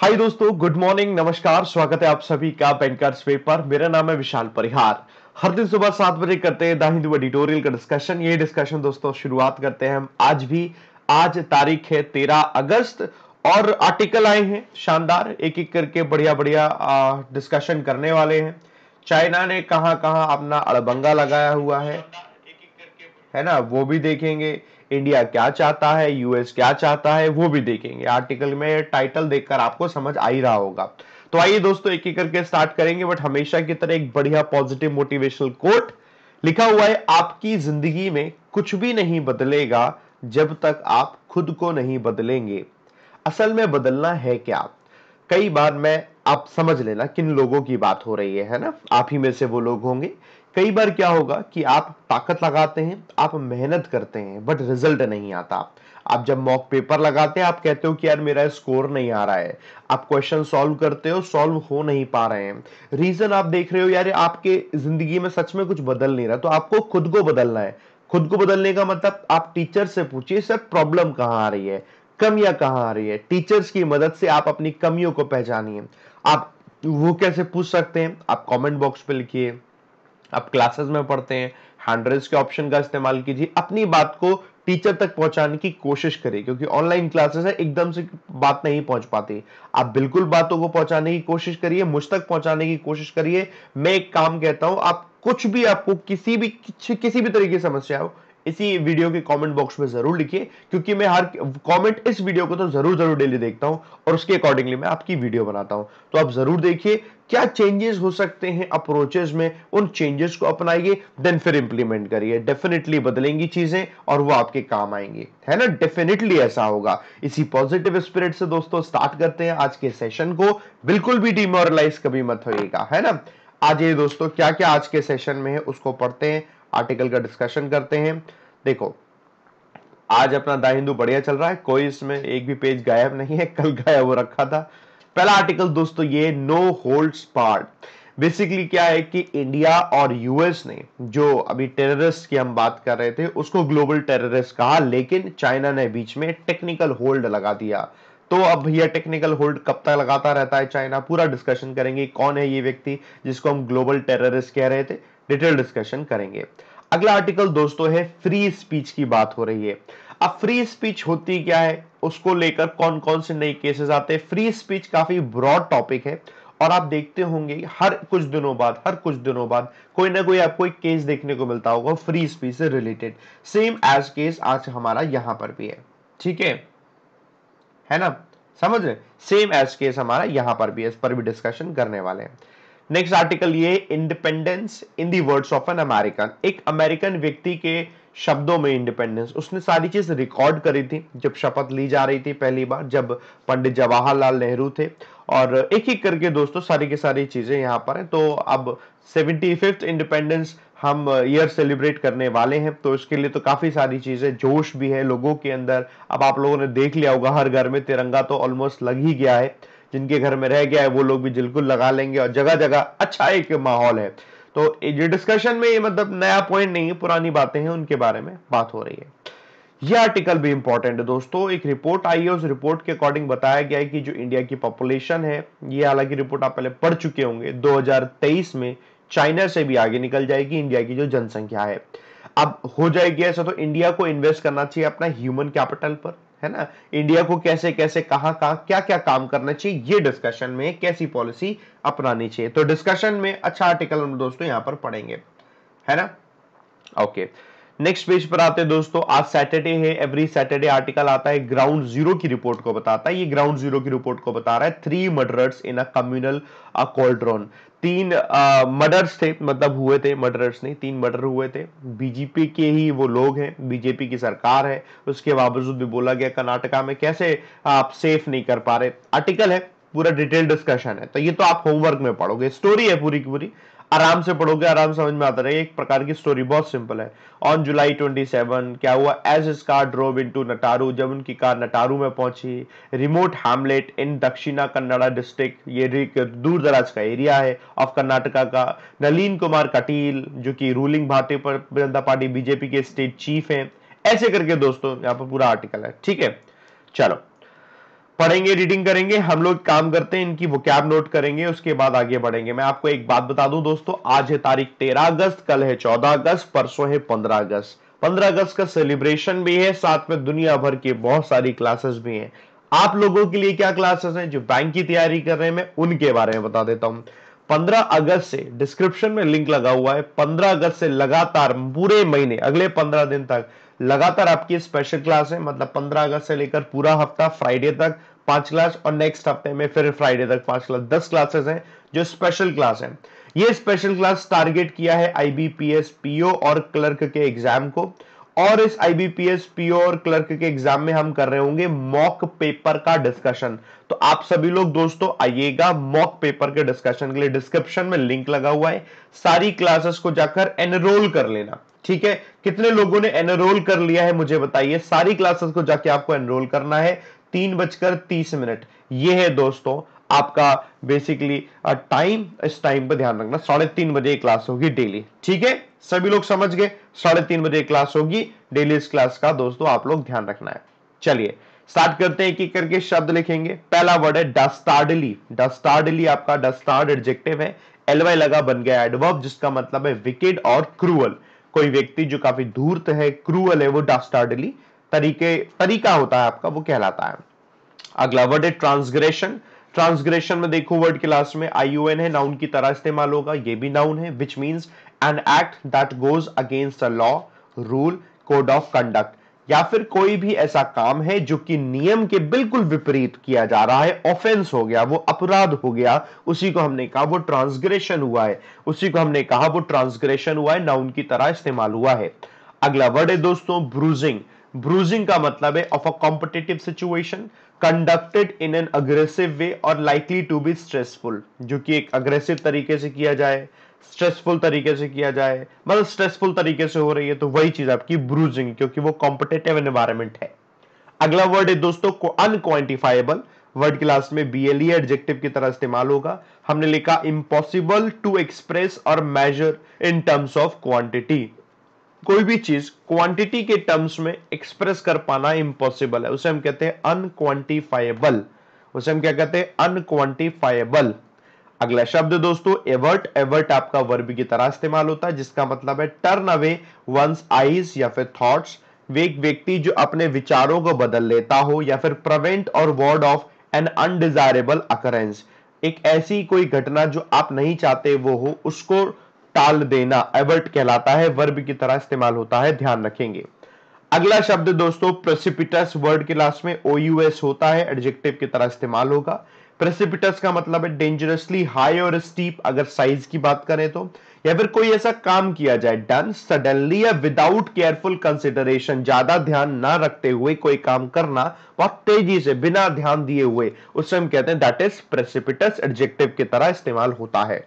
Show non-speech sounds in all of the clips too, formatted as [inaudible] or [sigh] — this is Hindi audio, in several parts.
हाय दोस्तों गुड मॉर्निंग नमस्कार स्वागत है आप सभी का बैंकर्स वे पर मेरा नाम है विशाल परिहार हर दिन सुबह सात बजे करते हैं द हिंदू एडिटोरियल का डिस्कशन ये डिस्कशन दोस्तों शुरुआत करते हैं हम आज भी आज तारीख है तेरह अगस्त और आर्टिकल आए हैं शानदार एक एक करके बढ़िया बढ़िया डिस्कशन करने वाले हैं चाइना ने कहा कहा अपना अड़बंगा लगाया हुआ है है ना वो भी देखेंगे इंडिया क्या चाहता है यूएस क्या चाहता है वो भी देखेंगे आर्टिकल में टाइटल देखकर आपको समझ आ ही रहा होगा तो आइए दोस्तों एक एक करके स्टार्ट करेंगे बट हमेशा की तरह एक बढ़िया पॉजिटिव मोटिवेशनल कोट लिखा हुआ है आपकी जिंदगी में कुछ भी नहीं बदलेगा जब तक आप खुद को नहीं बदलेंगे असल में बदलना है क्या कई बार मैं आप समझ लेना किन लोगों की बात हो रही है है ना आप ही में से वो लोग होंगे कई बार क्या होगा कि आप ताकत लगाते हैं आप मेहनत करते हैं बट रिजल्ट नहीं आता आप जब मॉक पेपर लगाते हैं आप कहते हो कि यार मेरा स्कोर नहीं आ रहा है आप क्वेश्चन सॉल्व करते हो सॉल्व हो नहीं पा रहे हैं रीजन आप देख रहे हो यार आपके जिंदगी में सच में कुछ बदल नहीं रहा तो आपको खुद को बदलना है खुद को बदलने का मतलब आप टीचर से पूछिए सर प्रॉब्लम कहाँ आ रही है कमियां कहाँ आ रही है टीचर्स की मदद से आप अपनी कमियों को पहचानिए आप वो कैसे पूछ सकते हैं आप कमेंट बॉक्स पे लिखिए आप क्लासेस में पढ़ते हैं हंड्रेड्स के ऑप्शन का इस्तेमाल कीजिए अपनी बात को टीचर तक पहुंचाने की कोशिश करें क्योंकि ऑनलाइन क्लासेस है एकदम से बात नहीं पहुंच पाती आप बिल्कुल बातों को पहुंचाने की कोशिश करिए मुझ तक पहुंचाने की कोशिश करिए मैं एक काम कहता हूं आप कुछ भी आपको किसी भी किसी, किसी भी तरीके की समस्या हो इसी वीडियो के कमेंट बॉक्स में जरूर लिखिए क्योंकि मैं हर कमेंट इस वीडियो को तो जरूर जरूर डेली देखता हूं और उसके अकॉर्डिंगली मैं आपकी वीडियो बनाता हूं तो आप जरूर देखिए क्या चेंजेस हो सकते हैं अप्रोचेस में उन चेंजेस को अपनाइए देन फिर इंप्लीमेंट करिए डेफिनेटली बदलेंगी चीजें और वो आपके काम आएंगे है ना डेफिनेटली ऐसा होगा इसी पॉजिटिव स्पिरिट से दोस्तों स्टार्ट करते हैं आज के सेशन को बिल्कुल भी डिमोरलाइज कभी मत होगा है ना आज ये दोस्तों क्या क्या आज के सेशन में है उसको पढ़ते हैं आर्टिकल का डिस्कशन करते हैं देखो आज अपना दा हिंदू बढ़िया चल रहा है कोई इसमें एक भी पेज गायब नहीं है कल गायब हो रखा था पहला आर्टिकल दोस्तों ये नो होल्ड पार्ट बेसिकली क्या है कि इंडिया और यूएस ने जो अभी टेररिस्ट की हम बात कर रहे थे उसको ग्लोबल टेररिस्ट कहा लेकिन चाइना ने बीच में टेक्निकल होल्ड लगा दिया तो अब यह टेक्निकल होल्ड कब तक लगाता रहता है चाइना पूरा डिस्कशन करेंगे कौन है ये व्यक्ति जिसको हम ग्लोबल टेररिस्ट कह रहे थे डिटेल डिस्कशन करेंगे अगला आर्टिकल दोस्तों है फ्री स्पीच की बात हो रही है अब फ्री स्पीच होती क्या है उसको लेकर कौन कौन से नए केसेस आते हैं फ्री स्पीच काफी ब्रॉड टॉपिक है और आप देखते होंगे हर कुछ दिनों बाद हर कुछ दिनों बाद कोई ना कोई आपको एक केस देखने को मिलता होगा फ्री स्पीच से रिलेटेड सेम एज केस आज हमारा यहां पर भी है ठीक है है ना समझ रहे सेम एज केस हमारा यहां पर भी है इस पर भी डिस्कशन करने वाले हैं नेक्स्ट आर्टिकल ये independence in the words of an American एक अमेरिकन व्यक्ति के शब्दों में इंडिपेंडेंस उसने सारी चीज रिकॉर्ड करी थी जब शपथ ली जा रही थी पहली बार जब पंडित जवाहरलाल नेहरू थे और एक एक करके दोस्तों सारी की सारी चीजें यहाँ पर हैं तो अब सेवेंटी फिफ्थ इंडिपेंडेंस हम ईयर सेलिब्रेट करने वाले हैं तो इसके लिए तो काफ़ी सारी चीज़ें जोश भी है लोगों के अंदर अब आप लोगों ने देख लिया होगा हर घर में तिरंगा तो ऑलमोस्ट लग ही गया है जिनके घर में रह गया है वो लोग भी बिल्कुल लगा लेंगे और जगह जगह अच्छा एक माहौल है तो ये डिस्कशन में ये मतलब नया पॉइंट नहीं है पुरानी बातें हैं उनके बारे में बात हो रही है ये आर्टिकल भी इंपॉर्टेंट है दोस्तों एक रिपोर्ट आई है उस रिपोर्ट के अकॉर्डिंग बताया गया है कि जो इंडिया की पॉपुलेशन है ये हालांकि रिपोर्ट आप पहले पढ़ चुके होंगे 2023 में चाइना से भी आगे निकल जाएगी इंडिया की जो जनसंख्या है अब हो जाएगी ऐसा तो इंडिया को इन्वेस्ट करना चाहिए अपना ह्यूमन कैपिटल पर है ना इंडिया को कैसे कैसे कहां कहां क्या क्या काम करना चाहिए ये डिस्कशन में कैसी पॉलिसी अपनानी चाहिए तो डिस्कशन में अच्छा आर्टिकल हम दोस्तों यहाँ पर पढ़ेंगे है ना ओके नेक्स्ट पेज पर आते हैं दोस्तों आज सैटरडे है एवरी सैटरडे आर्टिकल आता है ग्राउंड जीरो की रिपोर्ट को बताता है ये ग्राउंड जीरो की रिपोर्ट को बता रहा है three murders in a communal cauldron तीन मर्डर्स थे मतलब हुए थे मर्डर्स नहीं तीन मर्डर हुए थे बीजेपी के ही वो लोग हैं बीजेपी की सरकार है उसके बावजूद भी बोला गया कर्नाटका में कैसे आप सेफ नहीं कर पा रहे आर्टिकल है पूरा डिटेल डिस्कशन है तो ये तो आप होमवर्क में पढ़ोगे स्टोरी है पूरी की पूरी आराम से पढ़ोगे आराम समझ में आता रहेगा एक प्रकार की स्टोरी बहुत सिंपल है ऑन जुलाई 27 क्या हुआ एज इस कार ड्रोव इन नटारू जब उनकी कार नटारू में पहुंची रिमोट हैमलेट इन दक्षिणा कन्नड़ा डिस्ट्रिक्ट ये दूर दराज का एरिया है ऑफ कर्नाटका का नलीन कुमार कटील जो कि रूलिंग भारतीय जनता पार्टी बीजेपी के स्टेट चीफ है ऐसे करके दोस्तों यहाँ पर पूरा आर्टिकल है ठीक है चलो पढ़ेंगे रीडिंग करेंगे हम लोग काम करते हैं इनकी वोकैब नोट करेंगे उसके बाद आगे बढ़ेंगे मैं आपको एक बात बता दूं दोस्तों आज है तारीख 13 अगस्त कल है 14 अगस्त परसों है 15 अगस्त 15 अगस्त का सेलिब्रेशन भी है साथ में दुनिया भर की बहुत सारी क्लासेस भी हैं आप लोगों के लिए क्या क्लासेस हैं जो बैंक की तैयारी कर रहे हैं मैं उनके बारे में बता देता हूं 15 अगस्त से डिस्क्रिप्शन में लिंक लगा हुआ है 15 अगस्त से लगातार पूरे महीने अगले 15 दिन तक लगातार आपकी स्पेशल क्लास है मतलब 15 अगस्त से लेकर पूरा हफ्ता फ्राइडे तक पांच क्लास और नेक्स्ट हफ्ते में फिर फ्राइडे तक पांच क्लास दस क्लासेस हैं जो स्पेशल क्लास है ये स्पेशल क्लास टारगेट किया है आईबीपीएस पीओ और क्लर्क के एग्जाम को और इस आईबीपीएस पीओ और क्लर्क के एग्जाम में हम कर रहे होंगे मॉक पेपर का डिस्कशन तो आप सभी लोग दोस्तों आइएगा मॉक पेपर के डिस्कशन के लिए डिस्क्रिप्शन में लिंक लगा हुआ है सारी क्लासेस को जाकर एनरोल कर लेना ठीक है कितने लोगों ने एनरोल कर लिया है मुझे बताइए सारी क्लासेस को जाके आपको एनरोल करना है तीन बजकर तीस मिनट ये है दोस्तों आपका बेसिकली टाइम इस टाइम पर ध्यान रखना साढ़े तीन बजे क्लास होगी डेली ठीक है सभी लोग समझ गए साढ़े तीन बजे क्लास होगी डेली इस क्लास का दोस्तों आप लोग ध्यान रखना है चलिए स्टार्ट करते हैं एक एक करके शब्द लिखेंगे पहला वर्ड है डस्टार्डली डस्टार्डली आपका डस्टार्ड एडजेक्टिव है एलवाई लगा बन गया एडवर्ब जिसका मतलब है विकेड और क्रूअल कोई व्यक्ति जो काफी धूर्त है क्रूअल है वो डस्टार्डली तरीके तरीका होता है आपका वो कहलाता है अगला वर्ड है ट्रांसग्रेशन ट्रांसग्रेशन में देखो वर्ड के लास्ट में आई यू एन है नाउन की तरह इस्तेमाल होगा ये भी नाउन है which means an act that goes against a law rule code of conduct या फिर कोई भी ऐसा काम है जो कि नियम के बिल्कुल विपरीत किया जा रहा है ऑफेंस हो गया वो अपराध हो गया उसी को हमने कहा वो ट्रांसग्रेशन हुआ है उसी को हमने कहा वो ट्रांसग्रेशन हुआ है नाउन की तरह इस्तेमाल हुआ है अगला वर्ड है दोस्तों ब्रूजिंग ब्रूजिंग का मतलब है of a competitive situation conducted in an aggressive way और लाइकली टू बी स्ट्रेसफुल जो कि एक अग्रेसिव तरीके से किया जाए स्ट्रेसफुल तरीके से किया जाए मतलब स्ट्रेसफुल तरीके से हो रही है तो वही चीज आपकी ब्रूजिंग क्योंकि वो कॉम्पिटेटिव एनवायरमेंट है अगला वर्ड है दोस्तों अनक्वांटिफाइबल वर्ड क्लास में बी एल एडजेक्टिव की तरह इस्तेमाल होगा हमने लिखा इंपॉसिबल टू एक्सप्रेस और measure in terms of quantity कोई भी चीज क्वांटिटी के टर्म्स में एक्सप्रेस कर पाना इंपॉसिबल है उसे हम कहते हैं अनक्वांटिफाइबल उसे हम क्या कहते हैं अनक्वांटिफाइबल अगला शब्द दोस्तों एवर्ट एवर्ट आपका वर्ब की तरह इस्तेमाल होता है जिसका मतलब है टर्न अवे वंस आईज या फिर थॉट्स वे एक व्यक्ति जो अपने विचारों को बदल लेता हो या फिर प्रवेंट और ward off an undesirable occurrence एक ऐसी कोई घटना जो आप नहीं चाहते वो हो उसको टाल देना एवर्ट कहलाता है वर्ब की तरह इस्तेमाल होता है ध्यान रखेंगे अगला शब्द दोस्तों प्रेसिपिटस वर्ड के लास्ट में ओयूएस होता है एडजेक्टिव की तरह इस्तेमाल होगा प्रेसिपिटस का मतलब है डेंजरसली हाई और स्टीप अगर साइज की बात करें तो या फिर कोई ऐसा काम किया जाए डन सडनली या विदाउट केयरफुल कंसिडरेशन ज्यादा ध्यान ना रखते हुए कोई काम करना बहुत तेजी से बिना ध्यान दिए हुए उससे हम कहते हैं दैट इज प्रेसिपिटस एडजेक्टिव की तरह इस्तेमाल होता है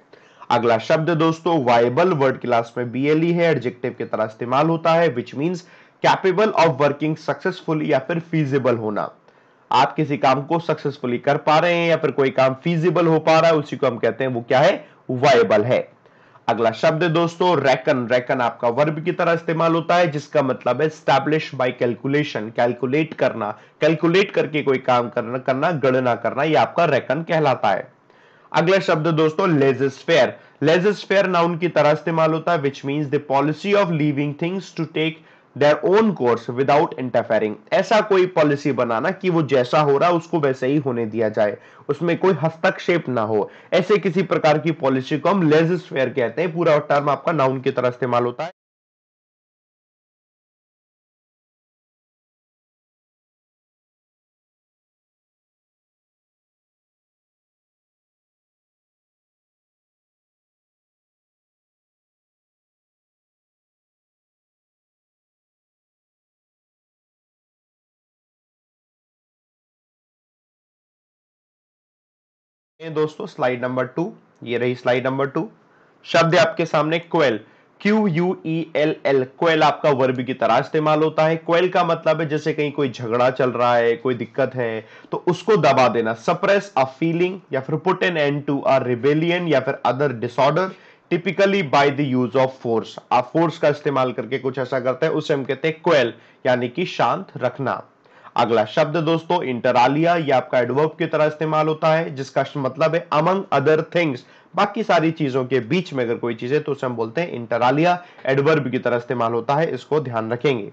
अगला शब्द दोस्तों वाइबल वर्ड क्लास में बीएलई e है एडजेक्टिव की तरह इस्तेमाल होता है which means capable of working successful या फिर फीजिबल होना आप किसी काम को सक्सेसफुली कर पा रहे हैं या फिर कोई काम फीजिबल हो पा रहा है उसी को हम कहते हैं वो क्या है वायबल है अगला शब्द है दोस्तों रैकन रैकन आपका वर्ब की तरह इस्तेमाल होता है जिसका मतलब है स्टैब्लिश बाय कैलकुलेशन कैलकुलेट करना कैलकुलेट करके कोई काम करना करना गणना करना ये आपका रैकन कहलाता है अगला शब्द दोस्तों लेजिस्फेयर फेयर नाउन की तरह इस्तेमाल होता है which means the policy of living things to take their own course without interfering ऐसा कोई पॉलिसी बनाना कि वो जैसा हो रहा है उसको वैसे ही होने दिया जाए उसमें कोई हस्तक्षेप ना हो ऐसे किसी प्रकार की पॉलिसी को हम लेजिस्फेयर कहते हैं पूरा टर्म आपका नाउन की तरह इस्तेमाल होता है दोस्तों स्लाइड नंबर टू ये रही स्लाइड नंबर टू शब्द आपके सामने quell Q U E L L quell आपका वर्ब की तरह इस्तेमाल होता है क्वेल का मतलब है जैसे कहीं कोई झगड़ा चल रहा है कोई दिक्कत है तो उसको दबा देना सप्रेस अ फीलिंग या फिर put an end to a rebellion या फिर other disorder typically by the use of force आप फोर्स का इस्तेमाल करके कुछ ऐसा करते हैं उसे हम कहते हैं क्वेल यानी कि शांत रखना अगला शब्द दोस्तों इंटरालिया ये आपका एडवर्ब की तरह इस्तेमाल होता है जिसका मतलब है अमंग अदर थिंग्स बाकी सारी चीजों के बीच में अगर कोई चीज है तो उसे हम बोलते हैं इंटरालिया एडवर्ब की तरह इस्तेमाल होता है इसको ध्यान रखेंगे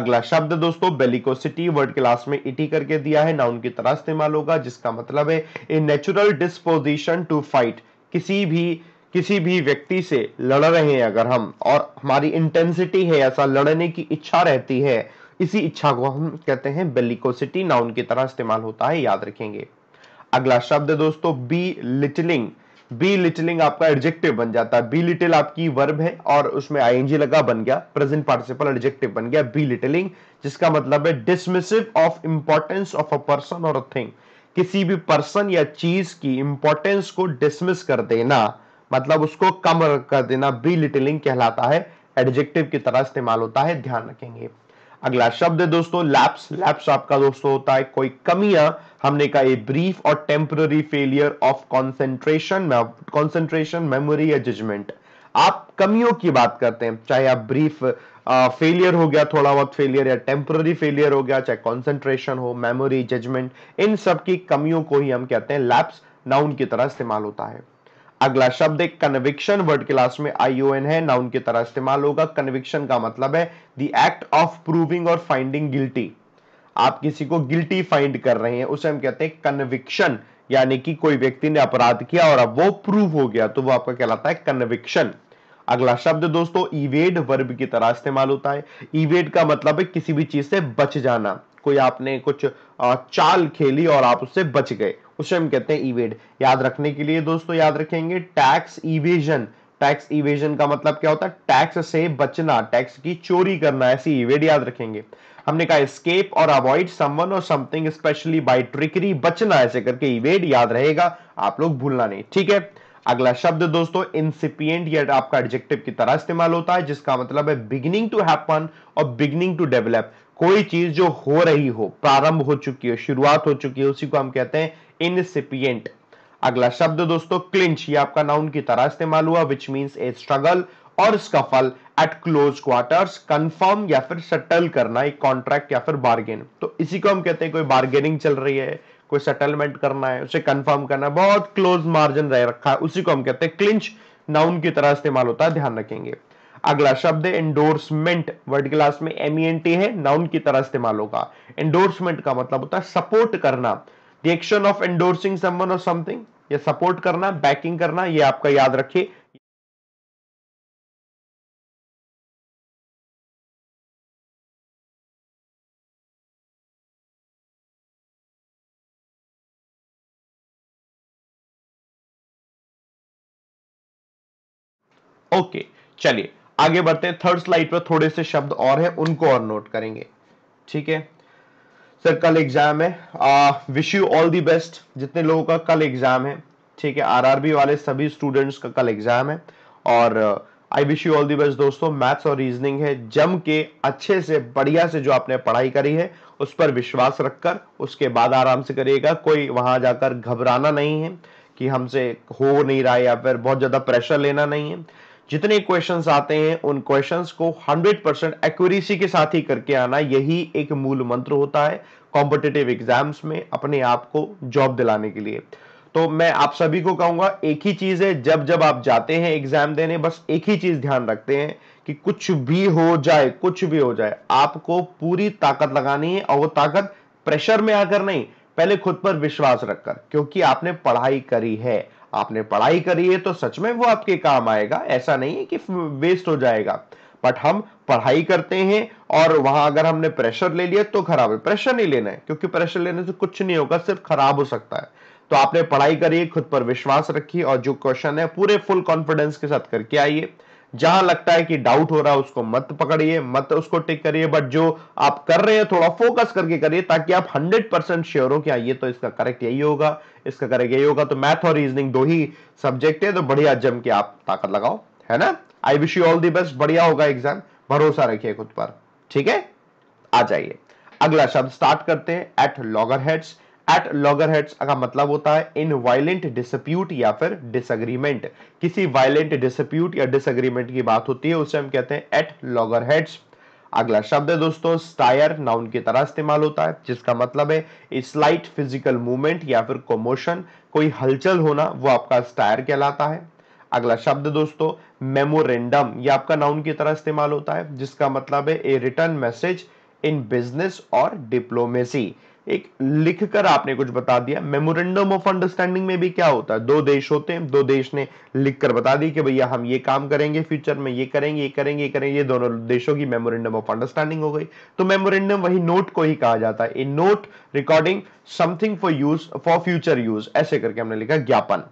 अगला शब्द दोस्तों बेलिकोसिटी वर्ड क्लास में इटी करके दिया है नाउन की तरह इस्तेमाल होगा जिसका मतलब है a natural disposition to fight किसी भी किसी भी व्यक्ति से लड़ रहे हैं अगर हम और हमारी इंटेंसिटी है ऐसा लड़ने की इच्छा रहती है इसी इच्छा को हम कहते हैं बेलिकोसिटी नाउन की तरह इस्तेमाल होता है याद रखेंगे अगला शब्द है दोस्तों बी लिटलिंग बी लिटलिंग आपका एडजेक्टिव बन जाता है बी लिटिल आपकी वर्ब है और उसमें आईएनजी लगा बन गया प्रेजेंट पार्टिसिपल एडजेक्टिव बन गया बी लिटलिंग जिसका मतलब है dismissive of importance of a person और अ थिंग किसी भी पर्सन या चीज की इंपॉर्टेंस को डिसमिस कर देना मतलब उसको कम कर देना बी लिटलिंग कहलाता है एडजेक्टिव की तरह इस्तेमाल होता है ध्यान रखेंगे अगला शब्द है दोस्तों लैप्स लैप्स आपका दोस्तों होता है कोई कमियां हाँ। हमने कहा ब्रीफ और temporary failure of concentration concentration memory या जजमेंट आप कमियों की बात करते हैं चाहे आप ब्रीफ फेलियर हो गया थोड़ा बहुत फेलियर या टेम्पररी फेलियर हो गया चाहे कॉन्सेंट्रेशन हो मेमोरी जजमेंट इन सब की कमियों को ही हम कहते हैं लैप्स नाउन की तरह इस्तेमाल होता है अगला शब्द है कन्विक्शन वर्ड के लास्ट में आई ओ एन है नाउन की तरह इस्तेमाल होगा कन्विक्शन का मतलब है द एक्ट ऑफ प्रूविंग और फाइंडिंग गिल्टी आप किसी को गिल्टी फाइंड कर रहे हैं उसे हम कहते हैं कन्विक्शन यानी कि कोई व्यक्ति ने अपराध किया और अब वो प्रूव हो गया तो वो आपका कहलाता है कन्विक्शन अगला शब्द दोस्तों इवेड वर्ब की तरह इस्तेमाल होता है इवेड का मतलब है किसी भी चीज से बच जाना कोई आपने कुछ चाल खेली और आप उससे बच गए उसे हम कहते हैं इवेड याद रखने के लिए दोस्तों याद रखेंगे टैक्स इवेजन टैक्स इवेजन का मतलब क्या होता है टैक्स से बचना टैक्स की चोरी करना ऐसी इवेड याद रखेंगे हमने कहा स्केप और अवॉइड समवन और समथिंग स्पेशली बाय ट्रिकरी बचना ऐसे करके इवेड याद रहेगा आप लोग भूलना नहीं ठीक है अगला शब्द दोस्तों इंसिपियंट या आपका एडजेक्टिव की तरह इस्तेमाल होता है जिसका मतलब है बिगिनिंग टू हैपन और बिगिनिंग टू डेवलप कोई चीज जो हो रही हो प्रारंभ हो चुकी हो शुरुआत हो चुकी है उसी को हम कहते हैं इनसिपियंट अगला शब्द दोस्तों क्लिंच ये आपका नाउन की तरह इस्तेमाल हुआ विच मीन्स ए स्ट्रगल और scuffle at close quarters confirm या फिर सेटल करना एक कॉन्ट्रैक्ट या फिर बार्गेन तो इसी को हम कहते हैं कोई बार्गेनिंग चल रही है कोई सेटलमेंट करना है उसे कंफर्म करना बहुत क्लोज मार्जिन रह रखा है उसी को हम कहते हैं क्लिंच नाउन की तरह इस्तेमाल होता है ध्यान रखेंगे अगला शब्द है एंडोर्समेंट वर्ड क्लास में एम एन टी है नाउन की तरह इस्तेमाल होगा एंडोर्समेंट का मतलब होता है सपोर्ट करना the action of endorsing someone और समथिंग या सपोर्ट करना बैकिंग करना ये आपका याद रखिए ओके okay, चलिए आगे बढ़ते हैं थर्ड स्लाइड पर थोड़े से शब्द और हैं उनको और नोट करेंगे ठीक है सर कल एग्जाम है wish you all the best जितने लोगों का कल एग्जाम है ठीक है आरआरबी वाले सभी स्टूडेंट्स का कल एग्जाम है और I wish you all the best दोस्तों मैथ्स और रीजनिंग है जम के अच्छे से बढ़िया से जो आपने पढ़ाई करी है उस पर विश्वास रखकर उसके बाद आराम से करिएगा कोई वहां जाकर घबराना नहीं है कि हमसे हो नहीं रहा है या फिर बहुत ज्यादा प्रेशर लेना नहीं है जितने क्वेश्चन आते हैं उन क्वेश्चन को 100 परसेंट एक्यूरेसी के साथ ही करके आना यही एक मूल मंत्र होता है कॉम्पिटेटिव एग्जाम्स में अपने आप को जॉब दिलाने के लिए तो मैं आप सभी को कहूंगा एक ही चीज है जब जब आप जाते हैं एग्जाम देने बस एक ही चीज ध्यान रखते हैं कि कुछ भी हो जाए कुछ भी हो जाए आपको पूरी ताकत लगानी है और वो ताकत प्रेशर में आकर नहीं पहले खुद पर विश्वास रखकर क्योंकि आपने पढ़ाई करी है आपने पढ़ाई करी है तो सच में वो आपके काम आएगा ऐसा नहीं है कि वेस्ट हो जाएगा बट हम पढ़ाई करते हैं और वहां अगर हमने प्रेशर ले लिया तो खराब है प्रेशर नहीं लेना है क्योंकि प्रेशर लेने से कुछ नहीं होगा सिर्फ खराब हो सकता है तो आपने पढ़ाई करिए खुद पर विश्वास रखिए और जो क्वेश्चन है पूरे फुल कॉन्फिडेंस के साथ करके आइए जहां लगता है कि डाउट हो रहा है उसको मत पकड़िए मत उसको टिक करिए बट जो आप कर रहे हैं थोड़ा फोकस करके करिए ताकि आप 100 परसेंट श्योर हो कि हाँ, ये तो इसका करेक्ट यही होगा इसका करेक्ट यही होगा तो मैथ और रीजनिंग दो ही सब्जेक्ट है तो बढ़िया जम के आप ताकत लगाओ है ना I wish you all the best बढ़िया होगा एग्जाम भरोसा रखिए खुद पर ठीक है आ जाइए अगला शब्द स्टार्ट करते हैं at loggerheads at loggerheads का मतलब होता है इन वायलेंट डिसप्यूट या फिर डिसअग्रीमेंट किसी वायलेंट डिसप्यूट या डिसअग्रीमेंट की बात होती है उसे हम कहते हैं एट लॉगरहेड्स अगला शब्द है दोस्तों स्टायर नाउन की तरह इस्तेमाल होता है जिसका मतलब है स्लाइट फिजिकल मूवमेंट या फिर कोमोशन कोई हलचल होना वो आपका स्टायर कहलाता है अगला शब्द दोस्तों मेमोरेंडम ये आपका नाउन की तरह इस्तेमाल होता है जिसका मतलब है a return message in business और डिप्लोमेसी एक लिखकर आपने कुछ बता दिया मेमोरेंडम ऑफ अंडरस्टैंडिंग में भी क्या होता है दो देश होते हैं दो देश ने लिखकर बता दी कि भैया हम ये काम करेंगे फ्यूचर में ये करेंगे ये करेंगे ये करेंगे ये दोनों देशों की मेमोरेंडम ऑफ अंडरस्टैंडिंग हो गई तो मेमोरेंडम वही नोट को ही कहा जाता है a note recording something for use for future use ऐसे करके हमने लिखा ज्ञापन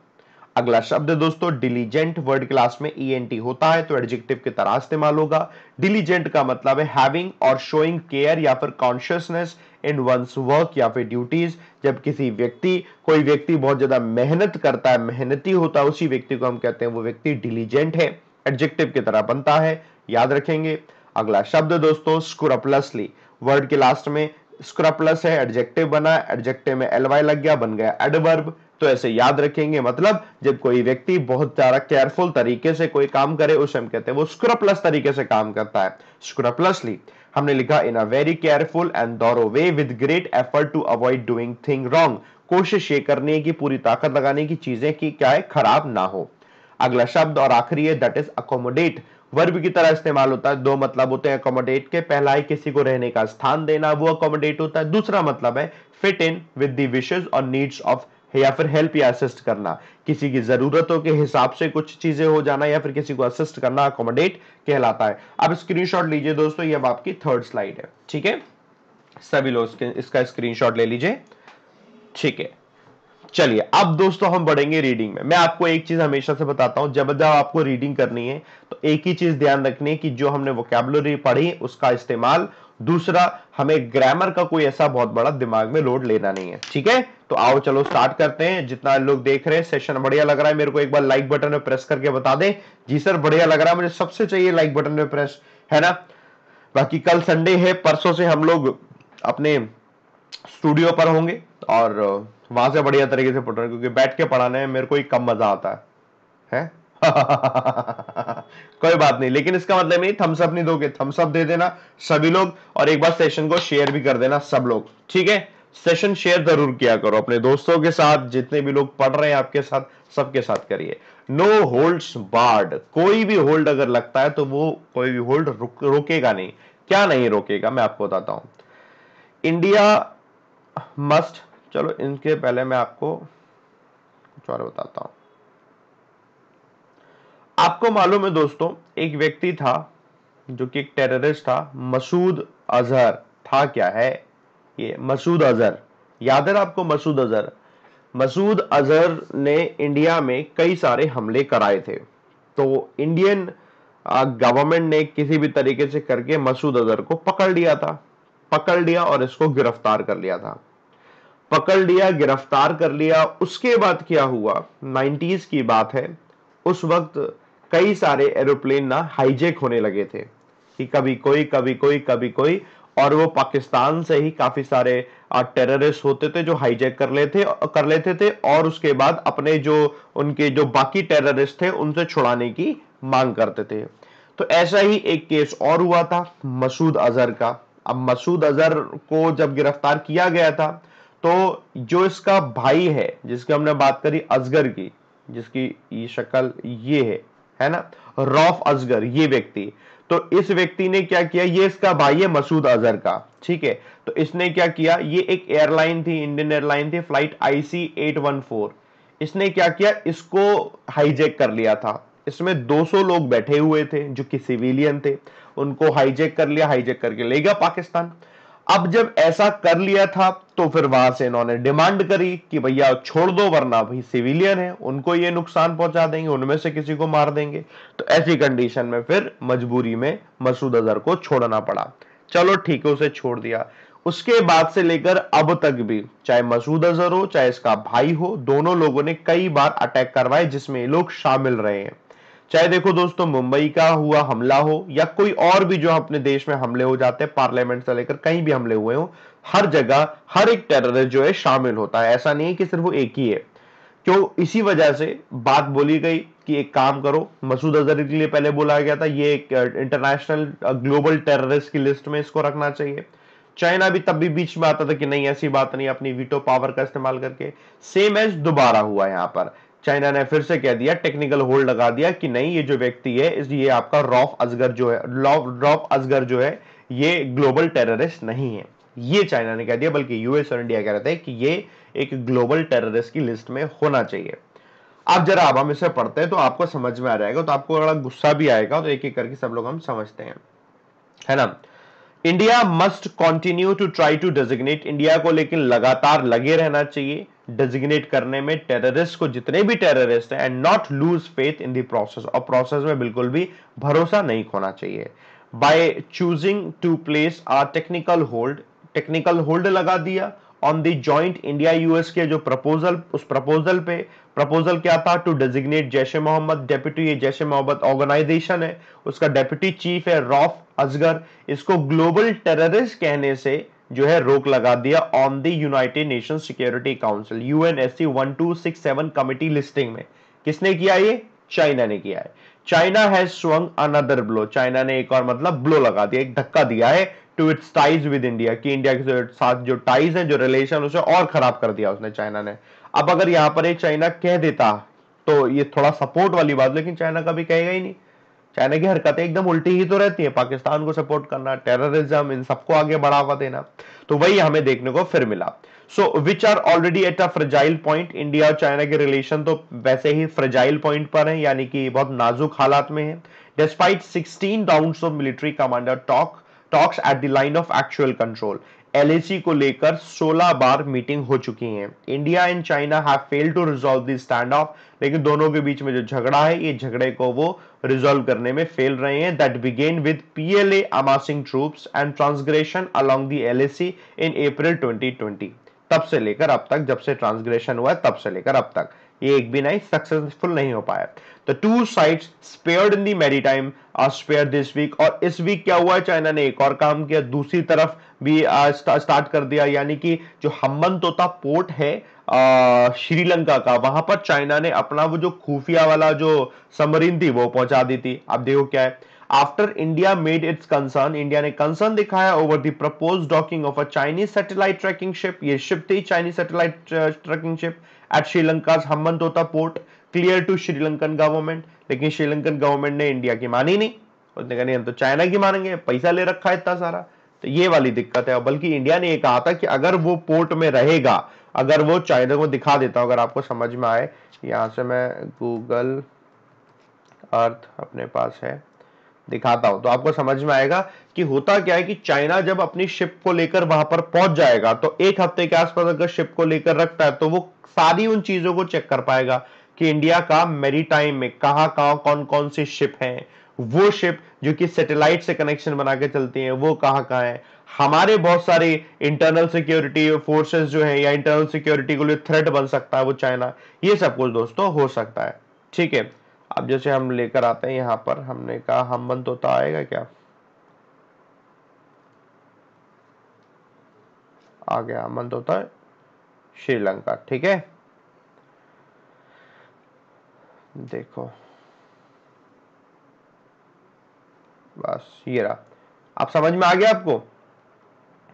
अगला शब्द दोस्तों डिलीजेंट वर्ड क्लास में ई एन टी होता है तो एडजेक्टिव की तरह इस्तेमाल होगा डिलीजेंट का मतलब है हैविंग और शोइंग केयर या फिर कॉन्शियसनेस इन वंस वर्क या फिर ड्यूटीज जब किसी व्यक्ति कोई व्यक्ति बहुत ज्यादा मेहनत करता है मेहनती होता है उसी व्यक्ति को हम कहते हैं वो व्यक्ति डिलीजेंट है एडजेक्टिव की तरह बनता है याद रखेंगे अगला शब्द दोस्तों स्क्रपलसली वर्ड के लास्ट में स्क्रपलस है एडजेक्टिव बना एडजेक्टिव में एलवाई लग गया बन गया एडवर्ब तो ऐसे याद रखेंगे मतलब जब कोई व्यक्ति बहुत ज्यादा केयरफुल तरीके से कोई काम करे उसे हम कहते हैं वो स्क्रपलस तरीके से काम करता है स्क्रपलसली हमने लिखा in a very careful and thorough way with great effort to avoid doing thing wrong कोशिश ये करनी है कि पूरी ताकत लगाने की चीजें की क्या है खराब ना हो अगला शब्द और आखिरी है दैट इज अकोमोडेट वर्ब की तरह इस्तेमाल होता है दो मतलब होते हैं अकोमोडेट के पहला है किसी को रहने का स्थान देना वो अकोमोडेट होता है दूसरा मतलब है fit in with the wishes और नीड्स ऑफ या फिर हेल्प या असिस्ट करना किसी की जरूरतों के हिसाब से कुछ चीजें हो जाना या फिर किसी को असिस्ट करना अकोमोडेट कहलाता है अब स्क्रीनशॉट लीजिए दोस्तों ये अब आपकी थर्ड स्लाइड है ठीक है सभी लोग इसका स्क्रीनशॉट ले लीजिए ठीक है चलिए अब दोस्तों हम बढ़ेंगे रीडिंग में मैं आपको एक चीज हमेशा से बताता हूं जब जब आपको रीडिंग करनी है तो एक ही चीज ध्यान रखनी है कि जो हमने वोकेबलरी पढ़ी उसका इस्तेमाल दूसरा हमें ग्रामर का कोई ऐसा बहुत बड़ा दिमाग में लोड लेना नहीं है ठीक है तो आओ चलो स्टार्ट करते हैं जितना लोग देख रहे हैं सेशन बढ़िया लग रहा है मेरे को एक बार लाइक बटन में प्रेस करके बता दे जी सर बढ़िया लग रहा है मुझे सबसे चाहिए लाइक बटन में प्रेस है ना बाकी कल संडे है परसों से हम लोग अपने स्टूडियो पर होंगे और वहां से बढ़िया तरीके से पढ़ रहा क्योंकि बैठ के पढ़ाने में मेरे को ही कम मजा आता है, है? [laughs] कोई बात नहीं लेकिन इसका मतलब नहीं थम्सअप नहीं दोगे थम्सअप दे देना सभी लोग और एक बार सेशन को शेयर भी कर देना सब लोग ठीक है सेशन शेयर जरूर किया करो अपने दोस्तों के साथ जितने भी लोग पढ़ रहे हैं आपके साथ सबके साथ करिए नो होल्ड बार्ड कोई भी होल्ड अगर लगता है तो वो कोई भी होल्ड रुक, रोकेगा नहीं क्या नहीं रोकेगा मैं आपको बताता हूं इंडिया मस्ट चलो इनके पहले मैं आपको कुछ और बताता हूं आपको मालूम है दोस्तों एक व्यक्ति था जो कि एक टेररिस्ट था मसूद अजहर था क्या है ये मसूद अजहर याद है आपको मसूद अजहर मसूद अजहर ने इंडिया में कई सारे हमले कराए थे तो इंडियन गवर्नमेंट ने किसी भी तरीके से करके मसूद अजहर को पकड़ लिया था पकड़ लिया और इसको गिरफ्तार कर लिया था पकड़ लिया गिरफ्तार कर लिया उसके बाद क्या हुआ 90s की बात है उस वक्त कई सारे एरोप्लेन ना हाईजेक होने लगे थे कि कभी कोई कभी कोई कभी कोई और वो पाकिस्तान से ही काफी सारे टेररिस्ट होते थे जो हाईजेक कर लेते कर लेते थे और उसके बाद अपने जो उनके जो बाकी टेररिस्ट थे उनसे छुड़ाने की मांग करते थे तो ऐसा ही एक केस और हुआ था मसूद अजहर का अब मसूद अजहर को जब गिरफ्तार किया गया था तो जो इसका भाई है जिसकी हमने बात करी अजगर की जिसकी ये शक्ल ये है है ना रॉफ अजगर ये व्यक्ति तो इस व्यक्ति ने क्या किया ये इसका भाई है मसूद अजहर का ठीक है तो इसने क्या किया ये एक एयरलाइन थी इंडियन एयरलाइन थी फ्लाइट आईसी 814 इसने क्या किया इसको हाईजेक कर लिया था इसमें 200 लोग बैठे हुए थे जो कि सिविलियन थे उनको हाईजेक कर लिया हाईजेक करके ले गया पाकिस्तान अब जब ऐसा कर लिया था तो फिर वहां से इन्होंने डिमांड करी कि भैया छोड़ दो वरना भाई सिविलियन है उनको ये नुकसान पहुंचा देंगे उनमें से किसी को मार देंगे तो ऐसी कंडीशन में फिर मजबूरी में मसूद अजहर को छोड़ना पड़ा चलो ठीक है उसे छोड़ दिया उसके बाद से लेकर अब तक भी चाहे मसूद अजहर हो चाहे इसका भाई हो दोनों लोगों ने कई बार अटैक करवाए जिसमें ये लोग शामिल रहे हैं चाहे देखो दोस्तों मुंबई का हुआ हमला हो या कोई और भी जो अपने देश में हमले हो जाते हैं पार्लियामेंट से लेकर कहीं भी हमले हुए हो हर जगह हर एक टेररिस्ट जो है शामिल होता है ऐसा नहीं है कि सिर्फ वो एक ही है क्यों इसी वजह से बात बोली गई कि एक काम करो मसूद अजहर के लिए पहले बोला गया था ये एक इंटरनेशनल ग्लोबल टेररिस्ट की लिस्ट में इसको रखना चाहिए चाइना भी तब भी बीच में आता था कि नहीं ऐसी बात नहीं अपनी वीटो पावर का इस्तेमाल करके सेम एज दोबारा हुआ यहां पर चाइना ने फिर से कह दिया टेक्निकल होल्ड लगा दिया कि नहीं ये जो व्यक्ति है ये आपका रॉफ अजगर जो है रॉफ अजगर जो है ये ग्लोबल टेररिस्ट नहीं है ये चाइना ने कह दिया बल्कि यूएस और इंडिया कह रहे थे कि ये एक ग्लोबल टेररिस्ट की लिस्ट में होना चाहिए आप जरा अब हम इसे पढ़ते हैं तो आपको समझ में आ जाएगा तो आपको बड़ा गुस्सा भी आएगा तो एक एक करके सब लोग हम समझते हैं है ना India must continue to try to designate India को लेकिन लगातार लगे रहना चाहिए डेजिग्नेट करने में टेररिस्ट को जितने भी टेररिस्ट हैं and not lose faith in the process और प्रोसेस में बिल्कुल भी भरोसा नहीं खोना चाहिए by choosing to place a technical hold technical hold लगा दिया on the joint India US के जो प्रपोजल उस प्रपोजल पे प्रपोजल क्या था to designate Jaish Mohammed deputy ये जैश मोहम्मद ऑर्गेनाइजेशन है उसका डेप्यूटी चीफ है रॉफ अजगर इसको ग्लोबल टेररिस्ट कहने से जो है रोक लगा दिया on the United Nation Security Council UNSC 1267 committee listing में किसने किया ये चाइना ने किया है China has swung another blow China ने एक और मतलब ब्लो लगा दिया एक धक्का दिया है to its ties with India कि इंडिया के साथ जो टाइज है जो रिलेशन उसे और खराब कर दिया उसने चाइना ने अब अगर यहां पर ये चाइना कह देता तो ये थोड़ा सपोर्ट वाली बात लेकिन चाइना कभी कहेगा ही नहीं चाइना की हरकतें एकदम उल्टी ही तो रहती है पाकिस्तान को सपोर्ट करना टेररिज्म इन सबको आगे बढ़ावा देना तो वही हमें देखने को फिर मिला so which are already at a fragile point India और चाइना के रिलेशन तो वैसे ही फ्रेजाइल पॉइंट पर है यानी कि बहुत नाजुक हालात में है despite sixteen round of military commander talk talks at the line of actual control L को लेकर 16 बार मीटिंग हो चुकी है India and China have fail to resolve this standoff लेकिन दोनों के बीच में जो झगड़ा है ये झगड़े को वो रिजॉल्व करने में फेल रहे हैं that began with PLA amassing troops and transgression along the L in April 2020 तब से लेकर अब तक जब से ट्रांसग्रेशन हुआ है तब से लेकर अब तक ये एक भी नहीं सक्सेसफुल नहीं हो पाया the two sides sparred in the time are spar this week और इस वीक क्या हुआ चाइना ने एक और काम किया दूसरी तरफ भी स्टार्ट कर दिया यानी कि जो हम्बन तोता पोर्ट है श्रीलंका का वहां पर चाइना ने अपना वो जो खुफिया वाला जो समरीन थी वो पहुंचा दी थी आप देखो क्या है after India made its concern India ने कंसर्न दिखाया over the propose docking of a Chinese satellite tracking ship ये शिप थी Chinese satellite tracking ship at Sri Lanka Hambantota port clear to Sri Lankan government लेकिन श्रीलंकन गवर्नमेंट ने इंडिया की मानी नहीं उसने कहा नहीं हम तो चाइना की मानेंगे पैसा ले रखा है इतना सारा तो ये वाली दिक्कत है बल्कि इंडिया ने यह कहा था कि अगर वो पोर्ट में रहेगा अगर वो चाइना को दिखा देता हूं अगर आपको समझ में आए यहां से मैं गूगल अर्थ अपने पास है दिखाता हूं तो आपको समझ में आएगा कि होता क्या है कि चाइना जब अपनी शिप को लेकर वहां पर पहुंच जाएगा तो एक हफ्ते के आसपास अगर शिप को लेकर रखता है तो वो सारी उन चीजों को चेक कर पाएगा कि इंडिया का मेरी टाइम में कहा कहां कौन कौन सी शिप हैं वो शिप जो कि सैटेलाइट से कनेक्शन बना के चलती हैं वो कहां कहां है हमारे बहुत सारे इंटरनल सिक्योरिटी फोर्सेस जो है या इंटरनल सिक्योरिटी को लिए थ्रेट बन सकता है वो चाइना ये सब कुछ दोस्तों हो सकता है ठीक है अब जैसे हम लेकर आते हैं यहां पर हमने कहा हम बन तो आएगा क्या आ गया अमन तो श्रीलंका ठीक है देखो बस ये रहा आप समझ में आ गया आपको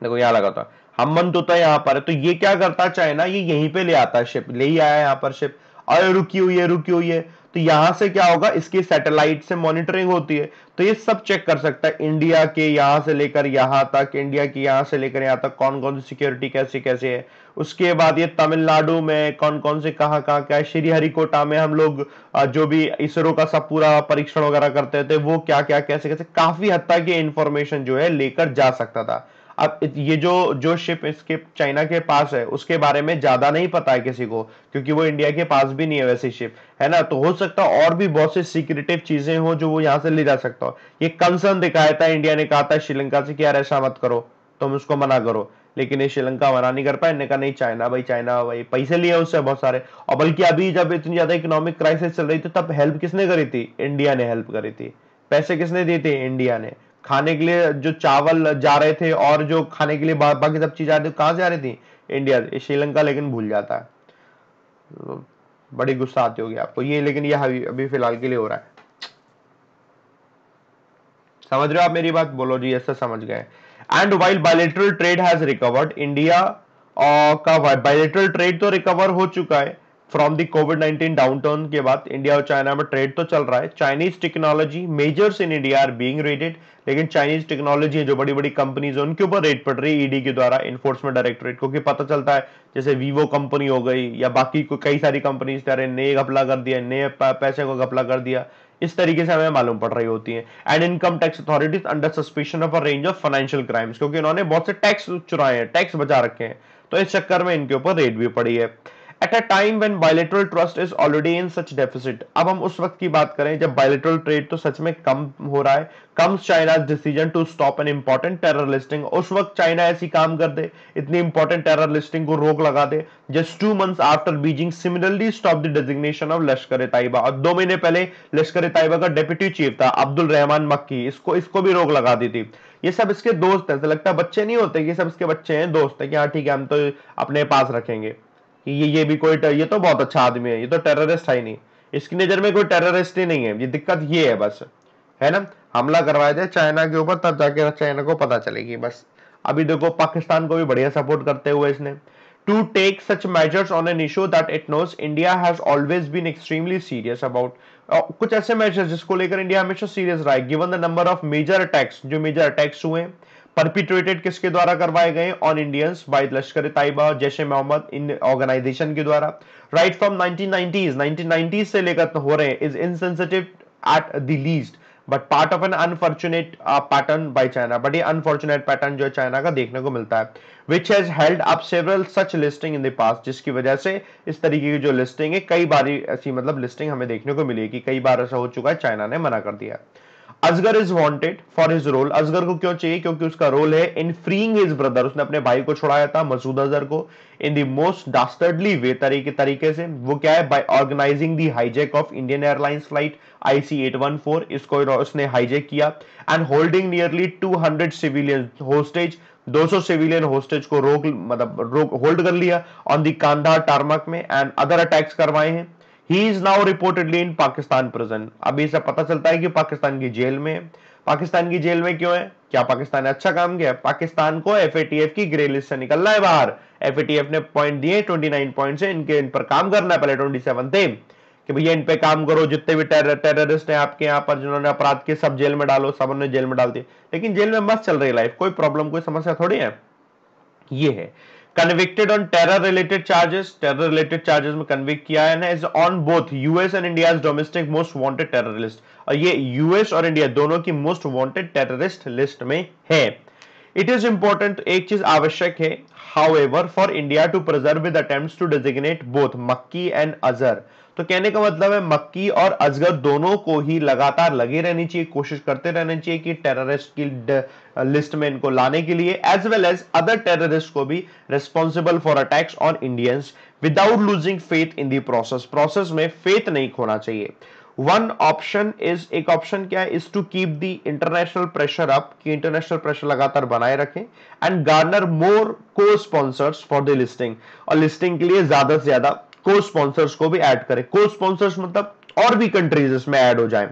देखो यहां लगा था हम मन तो यहां पर पर तो ये क्या करता चाइना ये यहीं पे ले आता है शिप ले ही आया यहां पर शिप अरे रुकी हुई है रुकी हुई है तो यहां से क्या होगा इसकी सैटेलाइट से मॉनिटरिंग होती है तो ये सब चेक कर सकता है इंडिया के यहां से लेकर यहां तक इंडिया की यहां से लेकर यहां तक कौन कौन सी सिक्योरिटी कैसी कैसे है उसके बाद ये तमिलनाडु में कौन कौन से कहां कहां क्या है श्रीहरिकोटा में हम लोग जो भी इसरो का सब पूरा परीक्षण वगैरह करते थे वो क्या क्या कैसे कैसे काफी हद तक ये इंफॉर्मेशन जो है लेकर जा सकता था अब ये जो जो शिप इसके चाइना के पास है उसके बारे में ज्यादा नहीं पता है किसी को क्योंकि वो इंडिया के पास भी नहीं है वैसी शिप है ना तो हो सकता है और भी बहुत सी सीक्रेटिव चीजें हो जो वो यहां से ले जा सकता हो ये कंसर्न दिखाया था इंडिया ने कहा था श्रीलंका से कि यार ऐसा मत करो तुम उसको मना करो लेकिन ये श्रीलंका मना नहीं कर पाए इन्हें कहा नहीं चाइना भाई चाइना भाई पैसे लिए उससे बहुत सारे और बल्कि अभी जब इतनी ज्यादा इकोनॉमिक क्राइसिस चल रही थी तब हेल्प किसने करी थी इंडिया ने हेल्प करी थी पैसे किसने दिए थे इंडिया ने खाने के लिए जो चावल जा रहे थे और जो खाने के लिए बाकी सब चीज़ आ रही थी कहाँ से आ रही थी इंडिया श्रीलंका लेकिन भूल जाता है तो बड़ी गुस्सा आती होगी आपको ये लेकिन ये अभी अभी फिलहाल के लिए हो रहा है समझ रहे हो आप मेरी बात बोलो जी ऐसा समझ गए and while bilateral trade has recovered India का बायोलेटरल ट्रेड तो रिकवर हो चुका है फ्रॉम दी कोविड 19 डाउनटर्न के बाद इंडिया और चाइना में ट्रेड तो चल रहा है Chinese technology majors in India are being raided लेकिन चाइनीज टेक्नोलॉजी है जो बड़ी बड़ी कंपनीज है उनके ऊपर रेट पड़ रही है ईडी e के द्वारा इन्फोर्समेंट डायरेक्टोरेट क्योंकि पता चलता है जैसे वीवो कंपनी हो गई या बाकी कई सारी कंपनीज कह रहे ने घपला कर दिया नए पैसे को घपला कर दिया इस तरीके से हमें मालूम पड़ रही होती है and income tax authorities under suspicion of a range of financial crimes क्योंकि इन्होंने बहुत से टैक्स चुराए हैं टैक्स बचा रखे हैं तो इस चक्कर में इनके ऊपर रेट भी पड़ी है at a time when bilateral trust is already in such deficit अब हम उस वक्त की बात करें जब बायोलेटरल ट्रेड तो सच में कम हो रहा है comes China decision to stop an important terror listing उस वक्त चाइना ऐसी काम कर दे इतनी इंपॉर्टेंट टेरर लिस्टिंग को रोक लगा दे just two months after Beijing similarly stop the designation of Lashkar Taiba और दो महीने पहले लश्कर ताइबा का डेप्यूटी चीफ था अब्दुल रहमान मक्की इसको इसको भी रोक लगा दी थी ये सब इसके दोस्त हैं लगता है बच्चे नहीं होते ये सब इसके बच्चे हैं दोस्त है कि हाँ ठीक है हम तो अपने पास रखेंगे कि ये ये भी कोई ये तो बहुत अच्छा आदमी है ये तो टेररिस्ट है ही नहीं इसकी नज़र में कोई टेररिस्ट ही नहीं है ये दिक्कत ये है बस है ना हमला करवाया जाए चाइना के ऊपर तब जाके चाइना को पता चलेगी बस अभी देखो पाकिस्तान को भी बढ़िया सपोर्ट करते हुए इसने to take such measures on an issue that it knows India has always been extremely serious about कुछ ऐसे मेजर्स जिसको लेकर इंडिया हमेशा सीरियस रहा है given the number of major attacks जो मेजर अटैक्स हुए हैं परपिट्रेटेड किसके द्वारा करवाए गए ऑन इंडियंस बाय लश्कर तैयबा और जैश मोहम्मद इन ऑर्गेनाइजेशन के द्वारा राइट फ्रॉम 1990s 1990s से लेकर हो रहे is insensitive at the least but part of an unfortunate pattern by China but ये अनफॉर्चुनेट पैटर्न जो चाइना का देखने को मिलता है which has held up several such listing in the past जिसकी वजह से इस तरीके की जो लिस्टिंग है कई बार ऐसी मतलब लिस्टिंग हमें देखने को मिली है कि कई बार ऐसा हो चुका है चाइना ने मना कर दिया है Azhar is wanted for his role Azhar को क्यों चाहिए क्योंकि उसका रोल है इन फ्रीइंग हिज ब्रदर उसने अपने भाई को छुड़ाया था मसूद अजहर को इन द मोस्ट डास्टर्डली वे तरीके तरीके से वो क्या है by organizing the hijack of Indian Airlines flight IC 814 इसको उसने हाईजेक किया and holding nearly 200 civilian hostage 200 civilian hostage को रोक मतलब रोक होल्ड कर लिया ऑन दी कांधा टारमक में एंड अदर अटैक्स करवाए हैं he is now reportedly in Pakistan prison अभी इसे पता चलता है कि पाकिस्तान की जेल में पाकिस्तान की जेल में क्यों है क्या पाकिस्तान ने अच्छा काम किया पाकिस्तान को एफ की ग्रे लिस्ट से निकलना है बाहर एफ ने पॉइंट दिए 29 पॉइंट से इनके इन पर काम करना है पहले 27 थे कि भैया इन पे काम करो जितने भी टेर, टेररिस्ट हैं आपके यहाँ पर जिन्होंने अपराध किए सब जेल में डालो सब उन्हें जेल में डाल दिए लेकिन जेल में मस्त चल रही लाइफ कोई प्रॉब्लम कोई समस्या थोड़ी है ये है convicted on terror related charges terror related charges में कन्विक्ट किया है is on both US and India domestic most wanted terrorist और ये यूएस और इंडिया दोनों की मोस्ट वांटेड टेररिस्ट लिस्ट में है इट इज इंपॉर्टेंट एक चीज आवश्यक है however for India to preserve with attempt to designate both Makki and Azhar तो कहने का मतलब है मक्की और अजगर दोनों को ही लगातार लगे रहनी चाहिए कोशिश करते रहने चाहिए कि टेररिस्ट की लिस्ट में इनको लाने के लिए as well as other terrorist को भी responsible for attacks on Indians without losing faith in the process process में फेथ नहीं खोना चाहिए वन ऑप्शन इज एक ऑप्शन क्या है is to keep the international pressure up कि इंटरनेशनल प्रेशर लगातार बनाए रखें and garner more cosponsors for the listing और लिस्टिंग के लिए ज्यादा से ज्यादा को स्पॉन्सर्स को भी ऐड करें को स्पॉन्सर्स मतलब और भी कंट्रीज इसमें ऐड हो जाए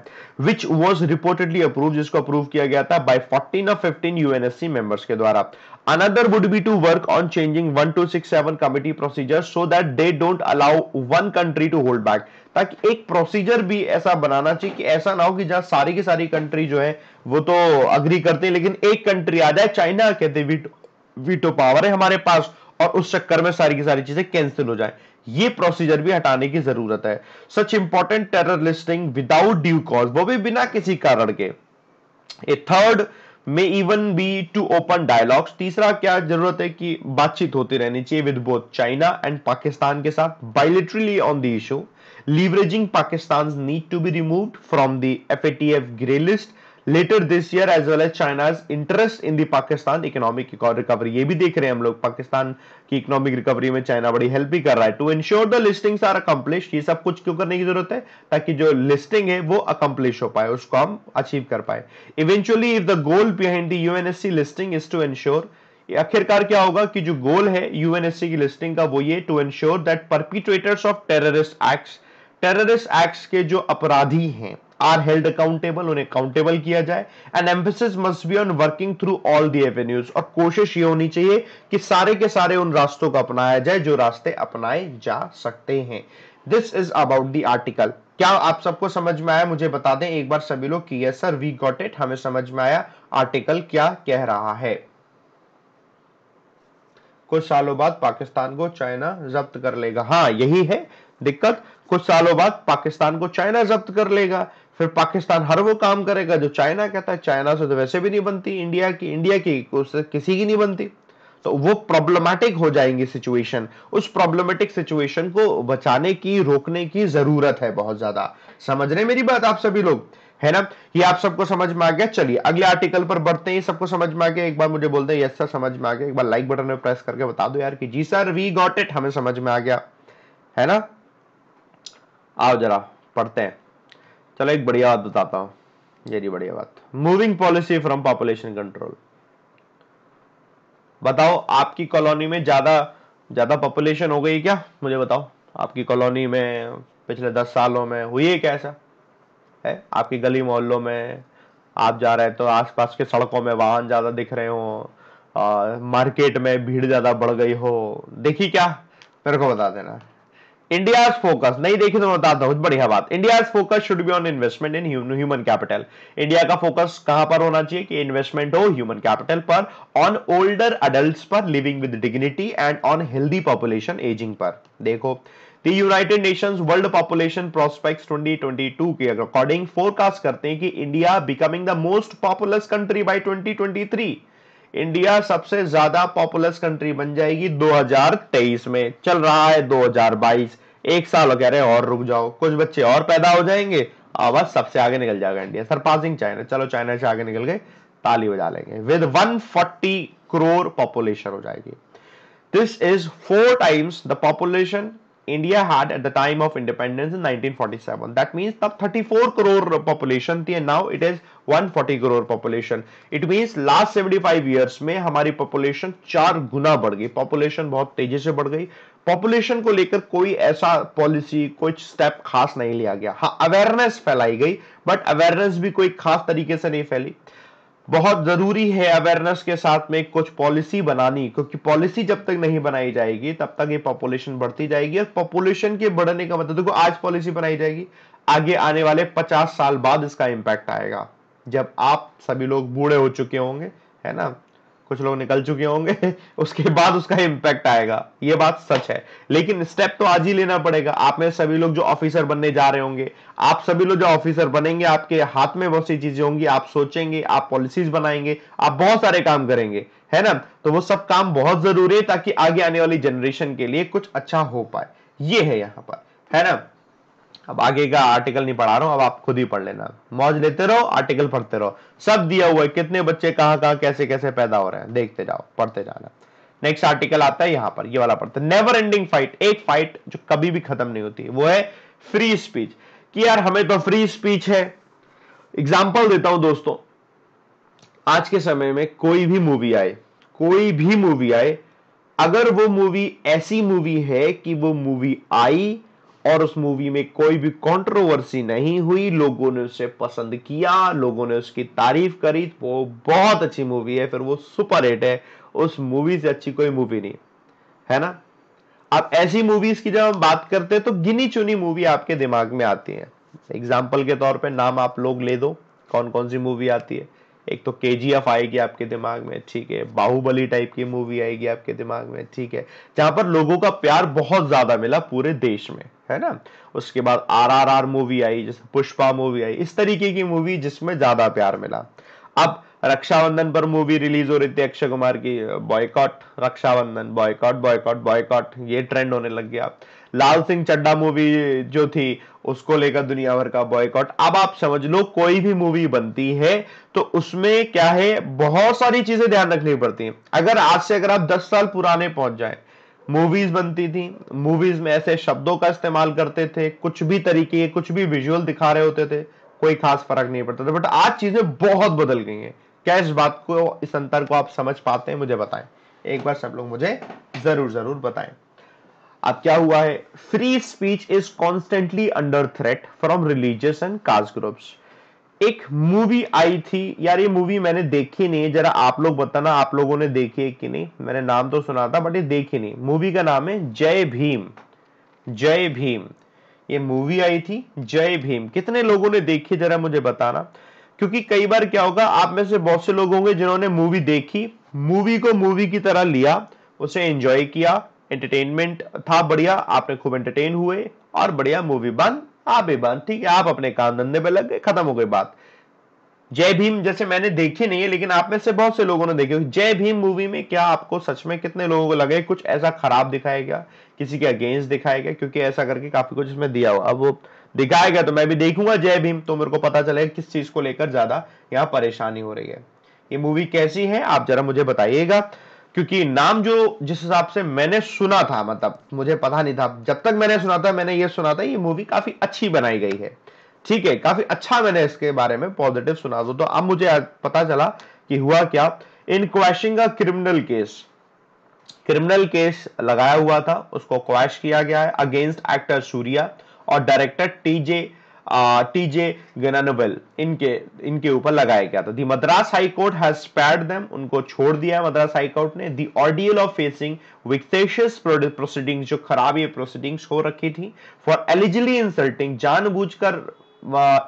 विच वॉज रिपोर्टेडली अप्रूव जिसको अप्रूव किया गया था by fourteen of fifteen UNSC members के द्वारा another would be to work on changing 1267 committee procedure so that they don't allow one country to hold back ताकि एक प्रोसीजर भी ऐसा बनाना चाहिए कि ऐसा ना हो कि जहां सारी की सारी कंट्री जो है वो तो अग्री करते हैं लेकिन एक कंट्री आ जाए चाइना कहते वीटो पावर है हमारे पास और उस चक्कर में सारी की सारी चीजें कैंसिल हो जाए ये प्रोसीजर भी हटाने की जरूरत है such important terror listing without due cause वो भी बिना किसी कारण के a third may even be to open dialogues तीसरा क्या जरूरत है कि बातचीत होती रहनी चाहिए with both China and Pakistan के साथ bilaterally on the issue leveraging to be remove from the F A T F grey list later this year as well as China interest in the Pakistan economic recovery ये भी देख रहे हैं हम लोग पाकिस्तान की इकोनॉमिक रिकवरी में चाइना बड़ी हेल्प भी कर रहा है to ensure the listings are accomplish ये सब कुछ क्यों करने की जरूरत है ताकि जो लिस्टिंग है वो अकम्पलिश हो पाए उसको हम अचीव कर पाए eventually if the goal behind UNSC listing is to ensure आखिरकार क्या होगा कि जो गोल है यूएनएससी की लिस्टिंग का वो ये to ensure that perpetrators of terrorist act terrorist acts के जो अपराधी हैं आर हेल्ड अकाउंटेबल उन्हें अकाउंटेबल किया जाए and emphasis must be on working through all the avenues और कोशिश ये होनी चाहिए कि सारे के सारे उन रास्तों को अपनाया जाए जो रास्ते अपनाए जा सकते हैं this is about the article क्या आप सबको समझ में आया मुझे बता दें एक बार सभी लोग की सर वी गॉट इट हमें समझ में आया आर्टिकल क्या कह रहा है कुछ सालों बाद पाकिस्तान को चाइना जब्त कर लेगा हाँ यही है दिक्कत कुछ सालों बाद पाकिस्तान को चाइना जब्त कर लेगा फिर पाकिस्तान हर वो काम करेगा जो चाइना कहता है चाइना से तो वैसे भी नहीं बनती इंडिया की इंडिया की उससे किसी की नहीं बनती तो वो प्रॉब्लमेटिक हो जाएंगी सिचुएशन उस प्रॉब्लमेटिक सिचुएशन को बचाने की रोकने की जरूरत है बहुत ज्यादा समझ रहे मेरी बात आप सभी लोग है ना ये आप सबको समझ में आ गया चलिए अगले आर्टिकल पर बढ़ते हैं सबको समझ में आ गया एक बार मुझे बोलते हैं यस सर समझ में आ गया एक बार लाइक बटन में प्रेस करके बता दो यार कि जी सर वी गॉट इट हमें समझ में आ गया है ना आओ जरा पढ़ते हैं चलो एक बढ़िया बात बताता हूँ ये बढ़िया बात moving policy from population control बताओ आपकी कॉलोनी में ज्यादा ज्यादा पॉपुलेशन हो गई क्या मुझे बताओ आपकी कॉलोनी में पिछले दस सालों में हुई है क्या ऐसा है आपकी गली मोहल्लों में आप जा रहे हैं तो आसपास के सड़कों में वाहन ज्यादा दिख रहे हो मार्केट में भीड़ ज्यादा बढ़ गई हो देखी क्या मेरे को बता देना इंडिया फोकस नहीं देखिए तो मैं बताता हूं बढ़िया बात India focus should be on investment in human capital India का फोकस कहां पर होना चाहिए कि इन्वेस्टमेंट हो ह्यूमन कैपिटल पर ऑन ओल्डर अडल्ट पर living with dignity and on healthy population ageing पर देखो the United Nation world population twenty two के अकॉर्डिंग फोरकास्ट करते हैं कि India becoming the most popular country by three India सबसे ज्यादा पॉपुलस कंट्री बन जाएगी 2023 में चल रहा है 2022 एक साल कह रहे और रुक जाओ कुछ बच्चे और पैदा हो जाएंगे आवाज सबसे आगे निकल जाएगा इंडिया सरपासिंग चाइना चलो चाइना से आगे निकल गए ताली बजा लेंगे विद 140 करोड़ पॉपुलेशन हो जाएगी this is four times the population India had at the time of independence in 1947 that means तब 34 करोड़ पॉपुलेशन थी and now it is 140 crore population it means last 75 years में हमारी पॉपुलेशन चार गुना बढ़ गई पॉपुलेशन बहुत तेजी से बढ़ गई पॉपुलेशन को लेकर कोई ऐसा पॉलिसी कुछ स्टेप खास नहीं लिया गया हाँ अवेयरनेस फैलाई गई बट अवेयरनेस भी कोई खास तरीके से नहीं फैली बहुत ज़रूरी है अवेयरनेस के साथ में कुछ पॉलिसी बनानी क्योंकि पॉलिसी जब तक नहीं बनाई जाएगी तब तक ये पॉपुलेशन बढ़ती जाएगी और पॉपुलेशन के बढ़ने का मतलब देखो आज पॉलिसी बनाई जाएगी आगे आने वाले पचास साल बाद इसका इम्पैक्ट आएगा जब आप सभी लोग बूढ़े हो चुके होंगे है ना कुछ लोग निकल चुके होंगे [laughs] उसके बाद उसका इम्पैक्ट आएगा ये बात सच है लेकिन स्टेप तो आज ही लेना पड़ेगा आप में सभी लोग जो ऑफिसर बनने जा रहे होंगे आप सभी लोग जो ऑफिसर बनेंगे आपके हाथ में बहुत सी चीजें होंगी आप सोचेंगे आप पॉलिसीज बनाएंगे आप बहुत सारे काम करेंगे है ना तो वो सब काम बहुत जरूरी है ताकि आगे आने वाली जनरेशन के लिए कुछ अच्छा हो पाए ये है यहाँ पर है ना अब आगे का आर्टिकल नहीं पढ़ा रहा हूं अब आप खुद ही पढ़ लेना मौज लेते रहो आर्टिकल पढ़ते रहो सब दिया हुआ है कितने बच्चे कहां कहां कैसे कैसे पैदा हो रहे हैं देखते जाओ पढ़ते जाना नेक्स्ट आर्टिकल आता है यहां पर ये वाला पढ़ते नेवर एंडिंग फाइट एक फाइट जो कभी भी खत्म नहीं होती वो है फ्री स्पीच कि यार हमें तो फ्री स्पीच है एग्जाम्पल देता हूं दोस्तों आज के समय में कोई भी मूवी आए कोई भी मूवी आए अगर वो मूवी ऐसी मूवी है कि वो मूवी आई और उस मूवी में कोई भी कंट्रोवर्सी नहीं हुई लोगों ने उसे पसंद किया लोगों ने उसकी तारीफ करी वो बहुत अच्छी मूवी है फिर वो सुपर हिट है उस मूवी से अच्छी कोई मूवी नहीं है ना अब ऐसी मूवीज की जब हम बात करते हैं तो गिनी चुनी मूवी आपके दिमाग में आती है एग्जाम्पल के तौर पर नाम आप लोग ले दो कौन कौन सी मूवी आती है एक तो के आएगी आपके दिमाग में ठीक है बाहुबली टाइप की मूवी आएगी आपके दिमाग में ठीक है जहां पर लोगों का प्यार बहुत ज्यादा मिला पूरे देश में है ना उसके बाद आरआरआर मूवी आई जैसे पुष्पा मूवी आई इस तरीके की मूवी जिसमें ज्यादा प्यार मिला अब रक्षाबंधन पर मूवी रिलीज हो रही थी अक्षय कुमार की boycott Raksha Bandhan boycott boycott boycott ये ट्रेंड होने लग गया लाल सिंह चड्डा मूवी जो थी उसको लेकर दुनिया भर का बॉयकॉट अब आप समझ लो कोई भी मूवी बनती है तो उसमें क्या है बहुत सारी चीजें ध्यान रखनी पड़ती हैं अगर आज से अगर आप 10 साल पुराने पहुंच जाए मूवीज बनती थी मूवीज में ऐसे शब्दों का इस्तेमाल करते थे कुछ भी तरीके कुछ भी विजुअल दिखा रहे होते थे कोई खास फर्क नहीं पड़ता था बट आज चीजें बहुत बदल गई हैं क्या इस बात को इस अंतर को आप समझ पाते हैं मुझे बताएं एक बार सब लोग मुझे जरूर जरूर बताएं अब क्या हुआ है free speech is constantly under threat from religious and caste groups एक मूवी आई थी यार ये मूवी मैंने देखी नहीं है जरा आप लोग बताना आप लोगों ने देखी है कि नहीं मैंने नाम तो सुना था बट ये देखी नहीं मूवी का नाम है जय भीम जय भीम ये मूवी आई थी जय भीम कितने लोगों ने देखी जरा मुझे बताना क्योंकि कई बार क्या होगा आप में से बहुत से लोग होंगे जिन्होंने मूवी देखी मूवी को मूवी की तरह लिया उसे एंजॉय किया एंटरटेनमेंट था बढ़िया आपने खूब एंटरटेन हुए और बढ़िया मूवी बन आप भी बन ठीक है आप अपने काम धंधे पे लग गए खत्म हो गई बात जय भीम जैसे मैंने देखी नहीं है लेकिन आप में से बहुत से लोगों ने देखी जय भीम मूवी में क्या आपको सच में कितने लोगों को लगे कुछ ऐसा खराब दिखाया गया किसी के अगेंस्ट दिखाया गया क्योंकि ऐसा करके काफी कुछ इसमें दिया हुआ अब वो दिखाया गया तो मैं भी देखूंगा जय भीम तो मेरे को पता चलेगा किस चीज को लेकर ज्यादा यहाँ परेशानी हो रही है ये मूवी कैसी है आप जरा मुझे बताइएगा क्योंकि नाम जो जिस हिसाब से मैंने सुना था मतलब मुझे पता नहीं था जब तक मैंने सुना था मैंने ये सुना था ये मूवी काफी अच्छी बनाई गई है ठीक है काफी अच्छा मैंने इसके बारे में पॉजिटिव सुना था तो अब मुझे पता चला कि हुआ क्या in quashing criminal case criminal case लगाया हुआ था उसको क्वैश किया गया है अगेंस्ट एक्टर सूर्या और डायरेक्टर टीजे टीजे गनानोवेल इनके इनके ऊपर लगाया गया था the Madras high court has spared them उनको छोड़ दिया मद्रास हाई कोर्ट ने the ordeal of facing vexatious proceedings जो खराब ये प्रोसीडिंग्स हो रखी थी फॉर एलिजिबली इंसल्टिंग जानबूझकर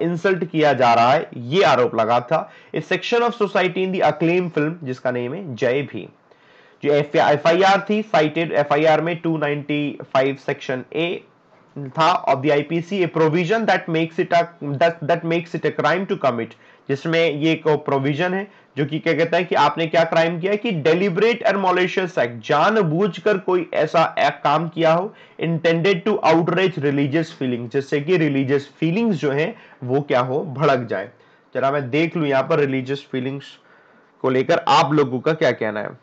इंसल्ट किया जा रहा है ये आरोप लगा था a section of society in the acclaimed film जिसका नेम है जय भी जो एफआईआर थी साइटेड एफआईआर में 295 सेक्शन ए था of the IPC a provision that makes it that makes it a crime to commit जिसमें ये एक प्रोविजन है जो कि क्या कहता है कि आपने क्या क्राइम किया है कि डेलिबरेट एंड मॉलिशियस एक्ट जानबूझकर कोई ऐसा एक्ट काम किया हो intended to outrage religious feeling जिससे कि रिलीजियस फीलिंग्स जो है वो क्या हो भड़क जाए जरा मैं देख लू यहां पर रिलीजियस फीलिंग्स को लेकर आप लोगों का क्या कहना है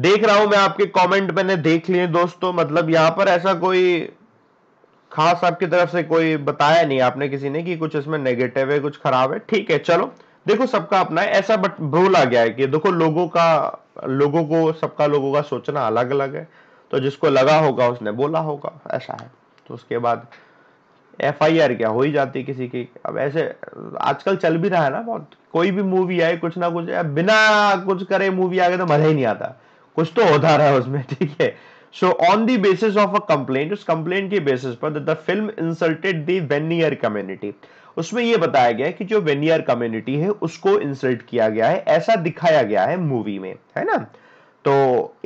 देख रहा हूं मैं आपके कमेंट मैंने देख लिए दोस्तों मतलब यहाँ पर ऐसा कोई खास आपकी तरफ से कोई बताया नहीं आपने किसी ने कि कुछ इसमें नेगेटिव है कुछ खराब है ठीक है चलो देखो सबका अपना है ऐसा बट भूल आ गया है कि देखो लोगों का लोगों को सबका लोगों का सोचना अलग अलग है तो जिसको लगा होगा उसने बोला होगा ऐसा है तो उसके बाद एफ आई आर क्या हो ही जाती किसी की अब ऐसे आजकल चल भी रहा है ना बहुत कोई भी मूवी आए कुछ ना कुछ बिना कुछ करे मूवी आ गए तो मजा ही नहीं आता कुछ तो होता रहा है उसमें [laughs] ठीक है so on the basis of a complaint उस कंप्लेंट के बेसिस पर the film insulted the Vanniyar community उसमें यह बताया गया है कि जो वेनियर कम्युनिटी है उसको इंसल्ट किया गया है ऐसा दिखाया गया है मूवी में है ना तो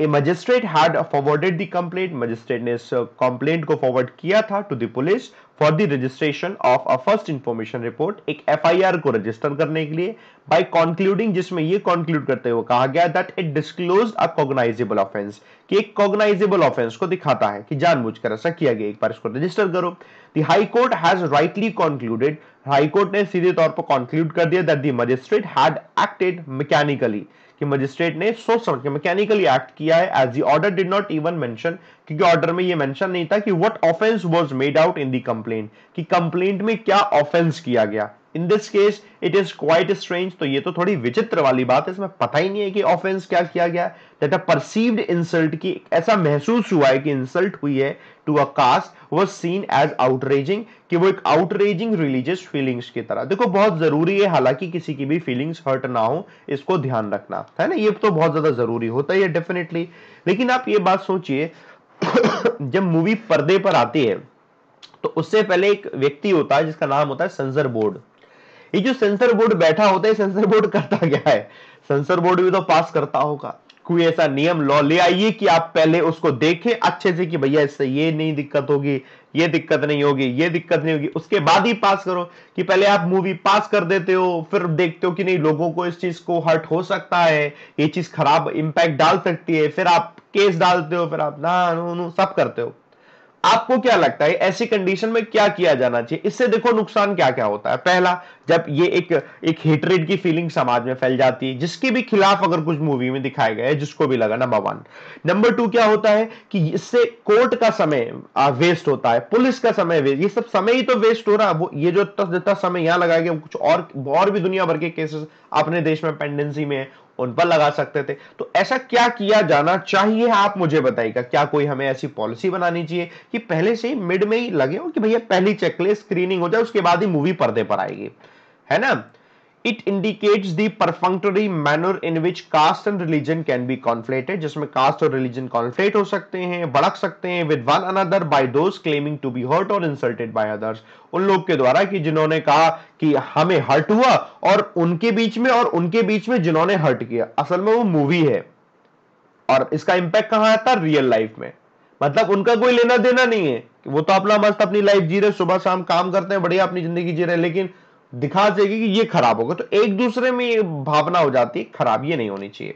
a magistrate had forwarded the complaint magistrate ने इस कंप्लेंट को फॉरवर्ड किया था to the police for the registration of a first information report एक एफआईआर को रजिस्टर करने के लिए बाय कॉन्क्लूडिंग जिसमें ये कॉन्क्लूड करते हुए कहा गया that it disclose a cognizable offence कि एक कॉग्नाइजेबल ऑफेंस को दिखाता है कि जानबूझकर ऐसा किया गया एक बार इसको रजिस्टर करो the high court has rightly concluded high court ने सीधे तौर पर कॉन्क्लूड कर दिया that the magistrate had acted mechanically कि मजिस्ट्रेट ने सोच समझ के मैकेनिकली एक्ट किया है as the order did not even mention क्योंकि ऑर्डर में ये मेंशन नहीं था कि what offence was made out in the complaint कि कंप्लेंट में क्या ऑफेंस किया गया in this case it is quite strange तो ये तो थोड़ी विचित्र वाली बात है इसमें पता ही नहीं है कि ऑफेंस क्या किया गया दैट अ परसीव्ड इंसल्ट की ऐसा महसूस हुआ है कि इंसल्ट हुई है to a caste was seen as outraging कि वो एक आउटरेजिंग रिलीजियस फीलिंग्स की तरह देखो बहुत जरूरी है हालांकि किसी की भी फीलिंग्स हर्ट ना हो इसको ध्यान रखना है ना ये तो बहुत ज्यादा जरूरी होता है डेफिनेटली लेकिन आप ये बात सोचिए [coughs] जब मूवी पर्दे पर आती है तो उससे पहले एक व्यक्ति होता है जिसका नाम होता है संजर बोर्ड ये जो सेंसर बोर्ड बैठा होता है सेंसर बोर्ड करता क्या है सेंसर बोर्ड भी तो पास करता होगा कोई ऐसा नियम लॉ ले आइए कि आप पहले उसको देखें अच्छे से कि भैया इससे ये नहीं दिक्कत होगी ये दिक्कत नहीं होगी ये दिक्कत नहीं होगी उसके बाद ही पास करो कि पहले आप मूवी पास कर देते हो फिर देखते हो कि नहीं लोगों को इस चीज को हर्ट हो सकता है ये चीज खराब इंपैक्ट डाल सकती है फिर आप केस डालते हो फिर आप ना सब करते हो आपको क्या लगता है ऐसी कंडीशन में क्या किया जाना चाहिए इससे देखो नुकसान क्या क्या होता है पहला जब ये एक एक हेटरेड की फीलिंग समाज में फैल जाती है जिसके भी खिलाफ अगर कुछ मूवी में दिखाया गया है जिसको भी लगा नंबर वन नंबर टू क्या होता है कि इससे कोर्ट का समय वेस्ट होता है पुलिस का समय वेस्ट ये सब समय ही तो वेस्ट हो रहा है वो ये जो जितना समय यहां लगाया गया कुछ और और भी दुनिया भर के केसेस अपने देश में पेंडेंसी में है उन पर लगा सकते थे तो ऐसा क्या किया जाना चाहिए आप मुझे बताइएगा क्या कोई हमें ऐसी पॉलिसी बनानी चाहिए कि पहले से ही मिड में ही लगे हो कि भैया पहली चेकलिस्ट स्क्रीनिंग हो जाए उसके बाद ही मूवी पर्दे पर आएगी है ना it indicates the perfunctory manner in which caste and religion can be conflated जिसमें कास्ट और रिलीजन कॉन्फ्लेट हो सकते हैं भड़क सकते हैं with one another by those claiming to be hurt और इंसल्टेड बाय अदर्स उन लोग के द्वारा कि जिन्होंने कहा कि हमें हर्ट हुआ और उनके बीच में और उनके बीच में जिन्होंने हर्ट किया असल में वो मूवी है और इसका इंपैक्ट कहां आता है रियल लाइफ में मतलब उनका कोई लेना देना नहीं है वो तो अपना मस्त अपनी लाइफ जी रहे सुबह शाम काम करते हैं बढ़िया अपनी जिंदगी जी रहे लेकिन दिखा देगी कि ये खराब होगा तो एक दूसरे में ये भावना हो जाती है खराब ये नहीं होनी चाहिए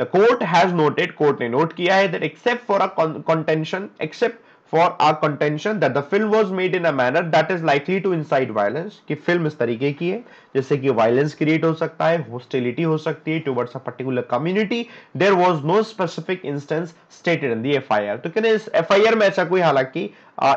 the court has noted court ने नोट किया है that except for a contention except for a contention that the film was made in a manner that is likely to incite violence कि फिल्म इस तरीके की है जैसे कि वायलेंस क्रिएट हो सकता है हॉस्टिलिटी हो सकती है towards a particular community there was no specific instance stated in the FIR तो कहने इस एफआईआर में ऐसा कोई हालांकि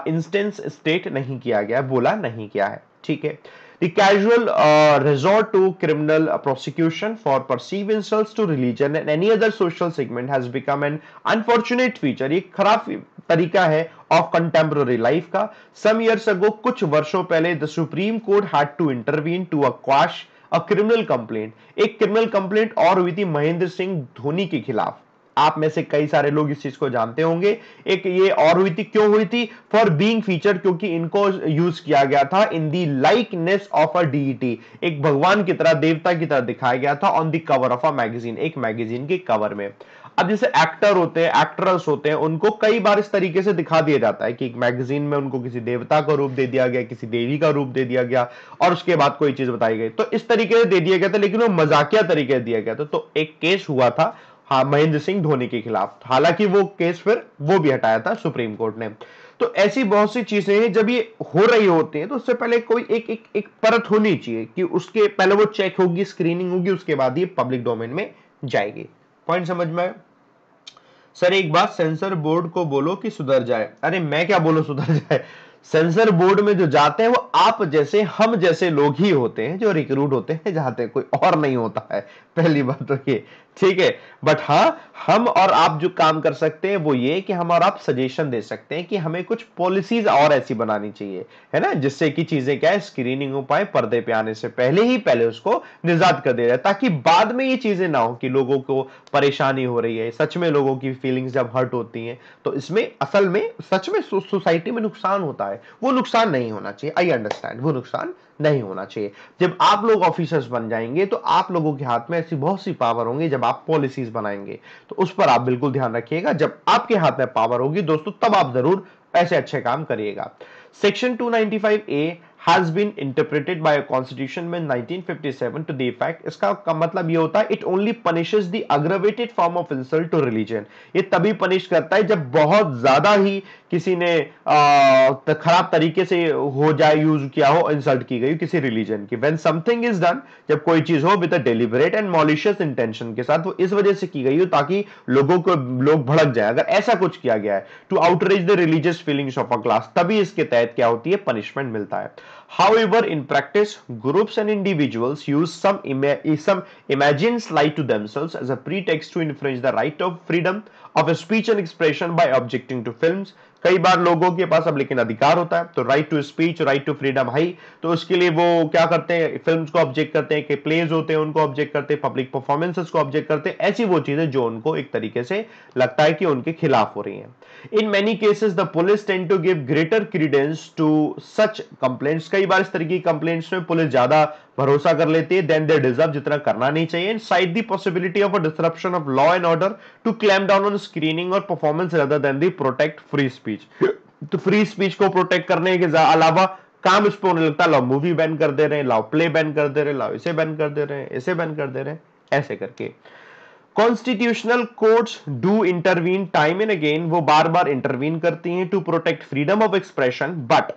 इंस्टेंस स्टेट नहीं किया गया बोला नहीं किया है ठीक है The casual uh, resort to criminal prosecution for perceived insults to religion and any other social segment has become an unfortunate feature. ये खराब तरीका है ऑफ कंटेम्प्ररी लाइफ का सम ईयर्स अगो कुछ वर्षों पहले the supreme court had to intervene to quash a criminal complaint ek criminal complaint aur hui thi mahendra singh dhoni ke khilaf आप में से कई सारे लोग इस चीज को जानते होंगे एक ये और हुई थी क्यों हुई थी फॉर बीइंग फीचर क्योंकि इनको यूज किया गया था in the likeness of a deity एक भगवान की तरह देवता की तरह दिखाया गया था on the cover of a magazine एक मैगजीन के कवर में अब जैसे एक्टर होते हैं एक्ट्रेस होते हैं उनको कई बार इस तरीके से दिखा दिया जाता है कि एक मैगजीन में उनको किसी देवता का रूप दे दिया गया किसी देवी का रूप दे दिया गया और उसके बाद कोई चीज बताई गई तो इस तरीके से दे दिया गया था लेकिन वो मजाकिया तरीके से दिया गया था तो एक केस हुआ था हाँ महेंद्र सिंह धोनी के खिलाफ हालांकि वो केस फिर वो भी हटाया था सुप्रीम कोर्ट ने तो ऐसी बहुत सी चीजें हैं जब ये हो रही होती हैं तो उससे पहले कोई एक एक एक परत होनी चाहिए कि उसके पहले वो चेक होगी स्क्रीनिंग होगी उसके बाद ये पब्लिक डोमेन में जाएगी पॉइंट समझ में सर एक बात सेंसर बोर्ड को बोलो कि सुधर जाए अरे मैं क्या बोलो सुधर जाए सेंसर बोर्ड में जो जाते हैं वो आप जैसे हम जैसे लोग ही होते हैं जो रिक्रूट होते हैं जाते हैं कोई और नहीं होता है पहली बात तो ये ठीक है बट हाँ हम और आप जो काम कर सकते हैं वो ये कि हम और आप सजेशन दे सकते हैं कि हमें कुछ पॉलिसीज और ऐसी बनानी चाहिए है ना जिससे कि चीजें क्या है स्क्रीनिंग हो पाए पर्दे पे आने से पहले ही पहले उसको निजात कर दिया जाए ताकि बाद में ये चीजें ना हो कि लोगों को परेशानी हो रही है सच में लोगों की फीलिंग्स जब हर्ट होती हैं तो इसमें असल में सच में सोसाइटी में नुकसान होता है वो नुकसान नहीं होना चाहिए आई अंडरस्टैंड वो नुकसान नहीं होना चाहिए जब आप लोग ऑफिसर्स बन जाएंगे तो आप लोगों के हाथ में ऐसी बहुत सी पावर होंगी जब आप पॉलिसीज बनाएंगे तो उस पर आप बिल्कुल ध्यान रखिएगा जब आपके हाथ में पावर होगी दोस्तों तब आप जरूर ऐसे अच्छे काम करिएगा section 295 A has been interpreted by constitution में 1957 टू द इफेक्ट इसका का मतलब ये होता है it only punishes the aggravated form of insult to religion ये तभी पनिश करता है जब बहुत ज्यादा ही किसी ने खराब तरीके से हो जाए यूज किया हो इंसल्ट की गई किसी रिलीजन की व्हेन समथिंग इज डन जब कोई चीज हो with deliberate and malicious intention के साथ वो इस वजह से की गई हो ताकि लोगों को लोग भड़क जाए अगर ऐसा कुछ किया गया है to outrage the religious feelings of a class तभी इसके तहत क्या होती है पनिशमेंट मिलता है However, in practice, groups and individuals use some, ima eh, some imagined lie to themselves as a pretext to infringe the right of freedom of speech and expression by objecting to films, कई बार लोगों के पास अब लेकिन अधिकार होता है तो right to speech right to freedom हाई तो उसके लिए वो क्या करते हैं फिल्म को ऑब्जेक्ट करते हैं कि प्लेज होते हैं उनको ऑब्जेक्ट करते हैं पब्लिक परफॉर्मेंसेस को ऑब्जेक्ट करते हैं ऐसी वो चीजें जो उनको एक तरीके से लगता है कि उनके खिलाफ हो रही है in many cases the police tend to give greater credence to such complaints कई बार इस तरीके की कंप्लेंट्स में पुलिस ज्यादा भरोसा कर लेते हैं देन दे डिजर्व जितना करना नहीं चाहिए and cite the possibility of a disruption of law and order to clamp down on screening और performance rather than the protect free speech तो फ्री स्पीच को प्रोटेक्ट करने के अलावा काम इस पर होने लगता है लाओ मूवी बैन कर दे रहे हैं लाओ प्ले बैन कर दे रहे हैं लाओ इसे बैन कर दे रहे हैं इसे बैन कर दे रहे हैं ऐसे करके constitutional courts do intervene time and again वो बार बार इंटरवीन करती हैं to protect freedom of expression but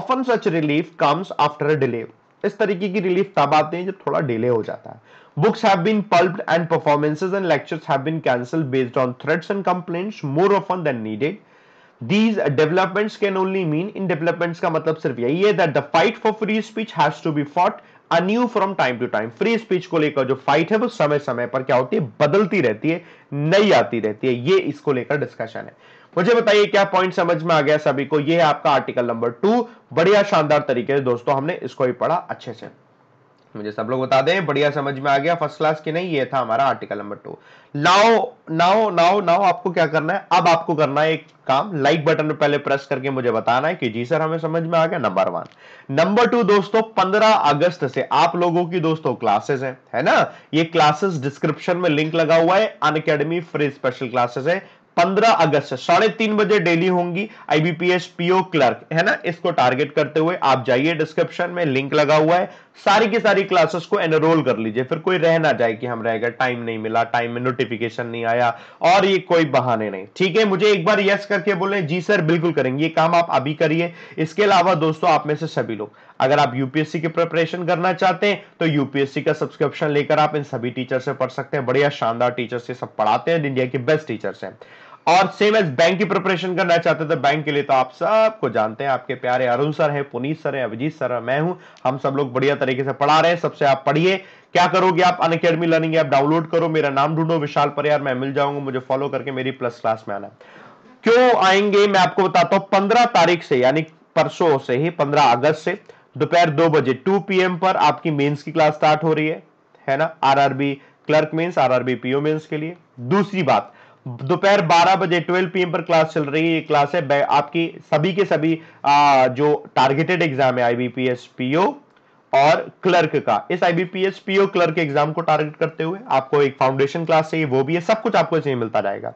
often such relief comes after a delay इस तरीके की रिलीफ तब आते हैं जब थोड़ा डिले हो जाता है books have been pulped and performances and lectures have been cancel based on threats and complaints more often than needed these developments can only mean इन डेवलपमेंट्स का मतलब सिर्फ यही है that the fight for free speech has to be fought anew from time to time free speech को लेकर जो फाइट है वो समय समय पर क्या होती है बदलती रहती है नई आती रहती है ये इसको लेकर डिस्कशन है मुझे बताइए क्या पॉइंट समझ में आ गया सभी को यह है आपका आर्टिकल नंबर टू बढ़िया शानदार तरीके से दोस्तों हमने इसको भी पढ़ा अच्छे से मुझे सब लोग बता दें बढ़िया समझ में आ गया फर्स्ट क्लास की नहीं ये था हमारा article number two now now now now आपको क्या करना है अब आपको करना है एक काम लाइक बटन पे पहले प्रेस करके मुझे बताना है कि जी सर हमें समझ में आ गया नंबर वन नंबर टू दोस्तों पंद्रह अगस्त से आप लोगों की दोस्तों क्लासेस हैं है ना ये क्लासेस डिस्क्रिप्शन में लिंक लगा हुआ है अन फ्री स्पेशल क्लासेस है 15 अगस्त साढ़े तीन बजे डेली होंगी आईबीपीएस पीओ क्लर्क है ना इसको टारगेट करते हुए आप जाइए डिस्क्रिप्शन में लिंक लगा हुआ है सारी की सारी क्लासेस को एनरोल कर लीजिए फिर कोई रह ना जाए कि हम रहेगा टाइम नहीं मिला टाइम में नोटिफिकेशन नहीं आया और ये कोई बहाने नहीं ठीक है मुझे एक बार यस करके बोले जी सर बिल्कुल करेंगे ये काम आप अभी करिए इसके अलावा दोस्तों आप में से सभी लोग अगर आप यूपीएससी की प्रिपरेशन करना चाहते हैं तो यूपीएससी का सब्सक्रिप्शन लेकर आप इन सभी टीचर से पढ़ सकते हैं बढ़िया शानदार टीचर से सब पढ़ाते हैं इंडिया के बेस्ट टीचर्स हैं और सेम एज बैंक की प्रिपरेशन करना चाहते हैं तो बैंक के लिए तो आप सबको जानते हैं आपके प्यारे अरुण सर हैं पुनीत सर हैं अभिजीत सर हैं मैं हूं हम सब लोग बढ़िया तरीके से पढ़ा रहे हैं सबसे आप पढ़िए क्या करोगे आप Unacademy learning app download करो मेरा नाम ढूंढो विशाल परियार मैं मिल जाऊंगा मुझे फॉलो करके मेरी प्लस क्लास में आना क्यों आएंगे मैं आपको बताता हूं पंद्रह तारीख से यानी परसों से ही पंद्रह अगस्त से दोपहर दो बजे 2 पीएम पर आपकी मेंस की क्लास स्टार्ट हो रही है है ना RRB clerk mains RRB PO mains के लिए दूसरी बात दोपहर 12 बजे 12 पीएम पर क्लास चल रही है ये क्लास है आपकी सभी के सभी आ, जो टारगेटेड एग्जाम है आईबीपीएस पीओ और क्लर्क का इस आईबीपीएस पीओ क्लर्क एग्जाम को टारगेट करते हुए आपको एक फाउंडेशन क्लास चाहिए वो भी है सब कुछ आपको इसमें मिलता जाएगा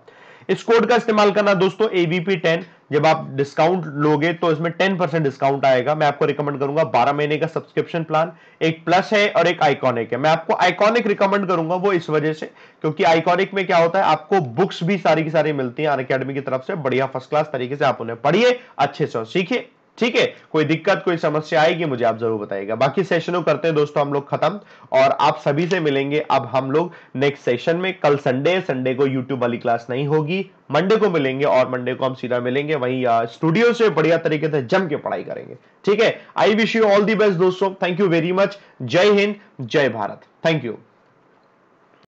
इस कोड का इस्तेमाल करना दोस्तों एबीपी टेन जब आप डिस्काउंट लोगे तो इसमें टेन परसेंट डिस्काउंट आएगा मैं आपको रिकमेंड करूंगा बारह महीने का सब्सक्रिप्शन प्लान एक प्लस है और एक आइकॉनिक है मैं आपको आइकॉनिक रिकमेंड करूंगा वो इस वजह से क्योंकि आइकॉनिक में क्या होता है आपको बुक्स भी सारी की सारी मिलती है अन अकेडमी की तरफ से बढ़िया फर्स्ट क्लास तरीके से आप उन्हें पढ़िए अच्छे से सीखिए ठीक है कोई दिक्कत कोई समस्या आएगी मुझे आप जरूर बताइएगा बाकी सेशनों करते हैं दोस्तों हम लोग खत्म और आप सभी से मिलेंगे अब हम लोग नेक्स्ट सेशन में कल संडे संडे को यूट्यूब वाली क्लास नहीं होगी मंडे को मिलेंगे और मंडे को हम सीधा मिलेंगे वहीं स्टूडियो से बढ़िया तरीके से जम के पढ़ाई करेंगे ठीक है I wish you all the best दोस्तों थैंक यू वेरी मच जय हिंद जय भारत थैंक यू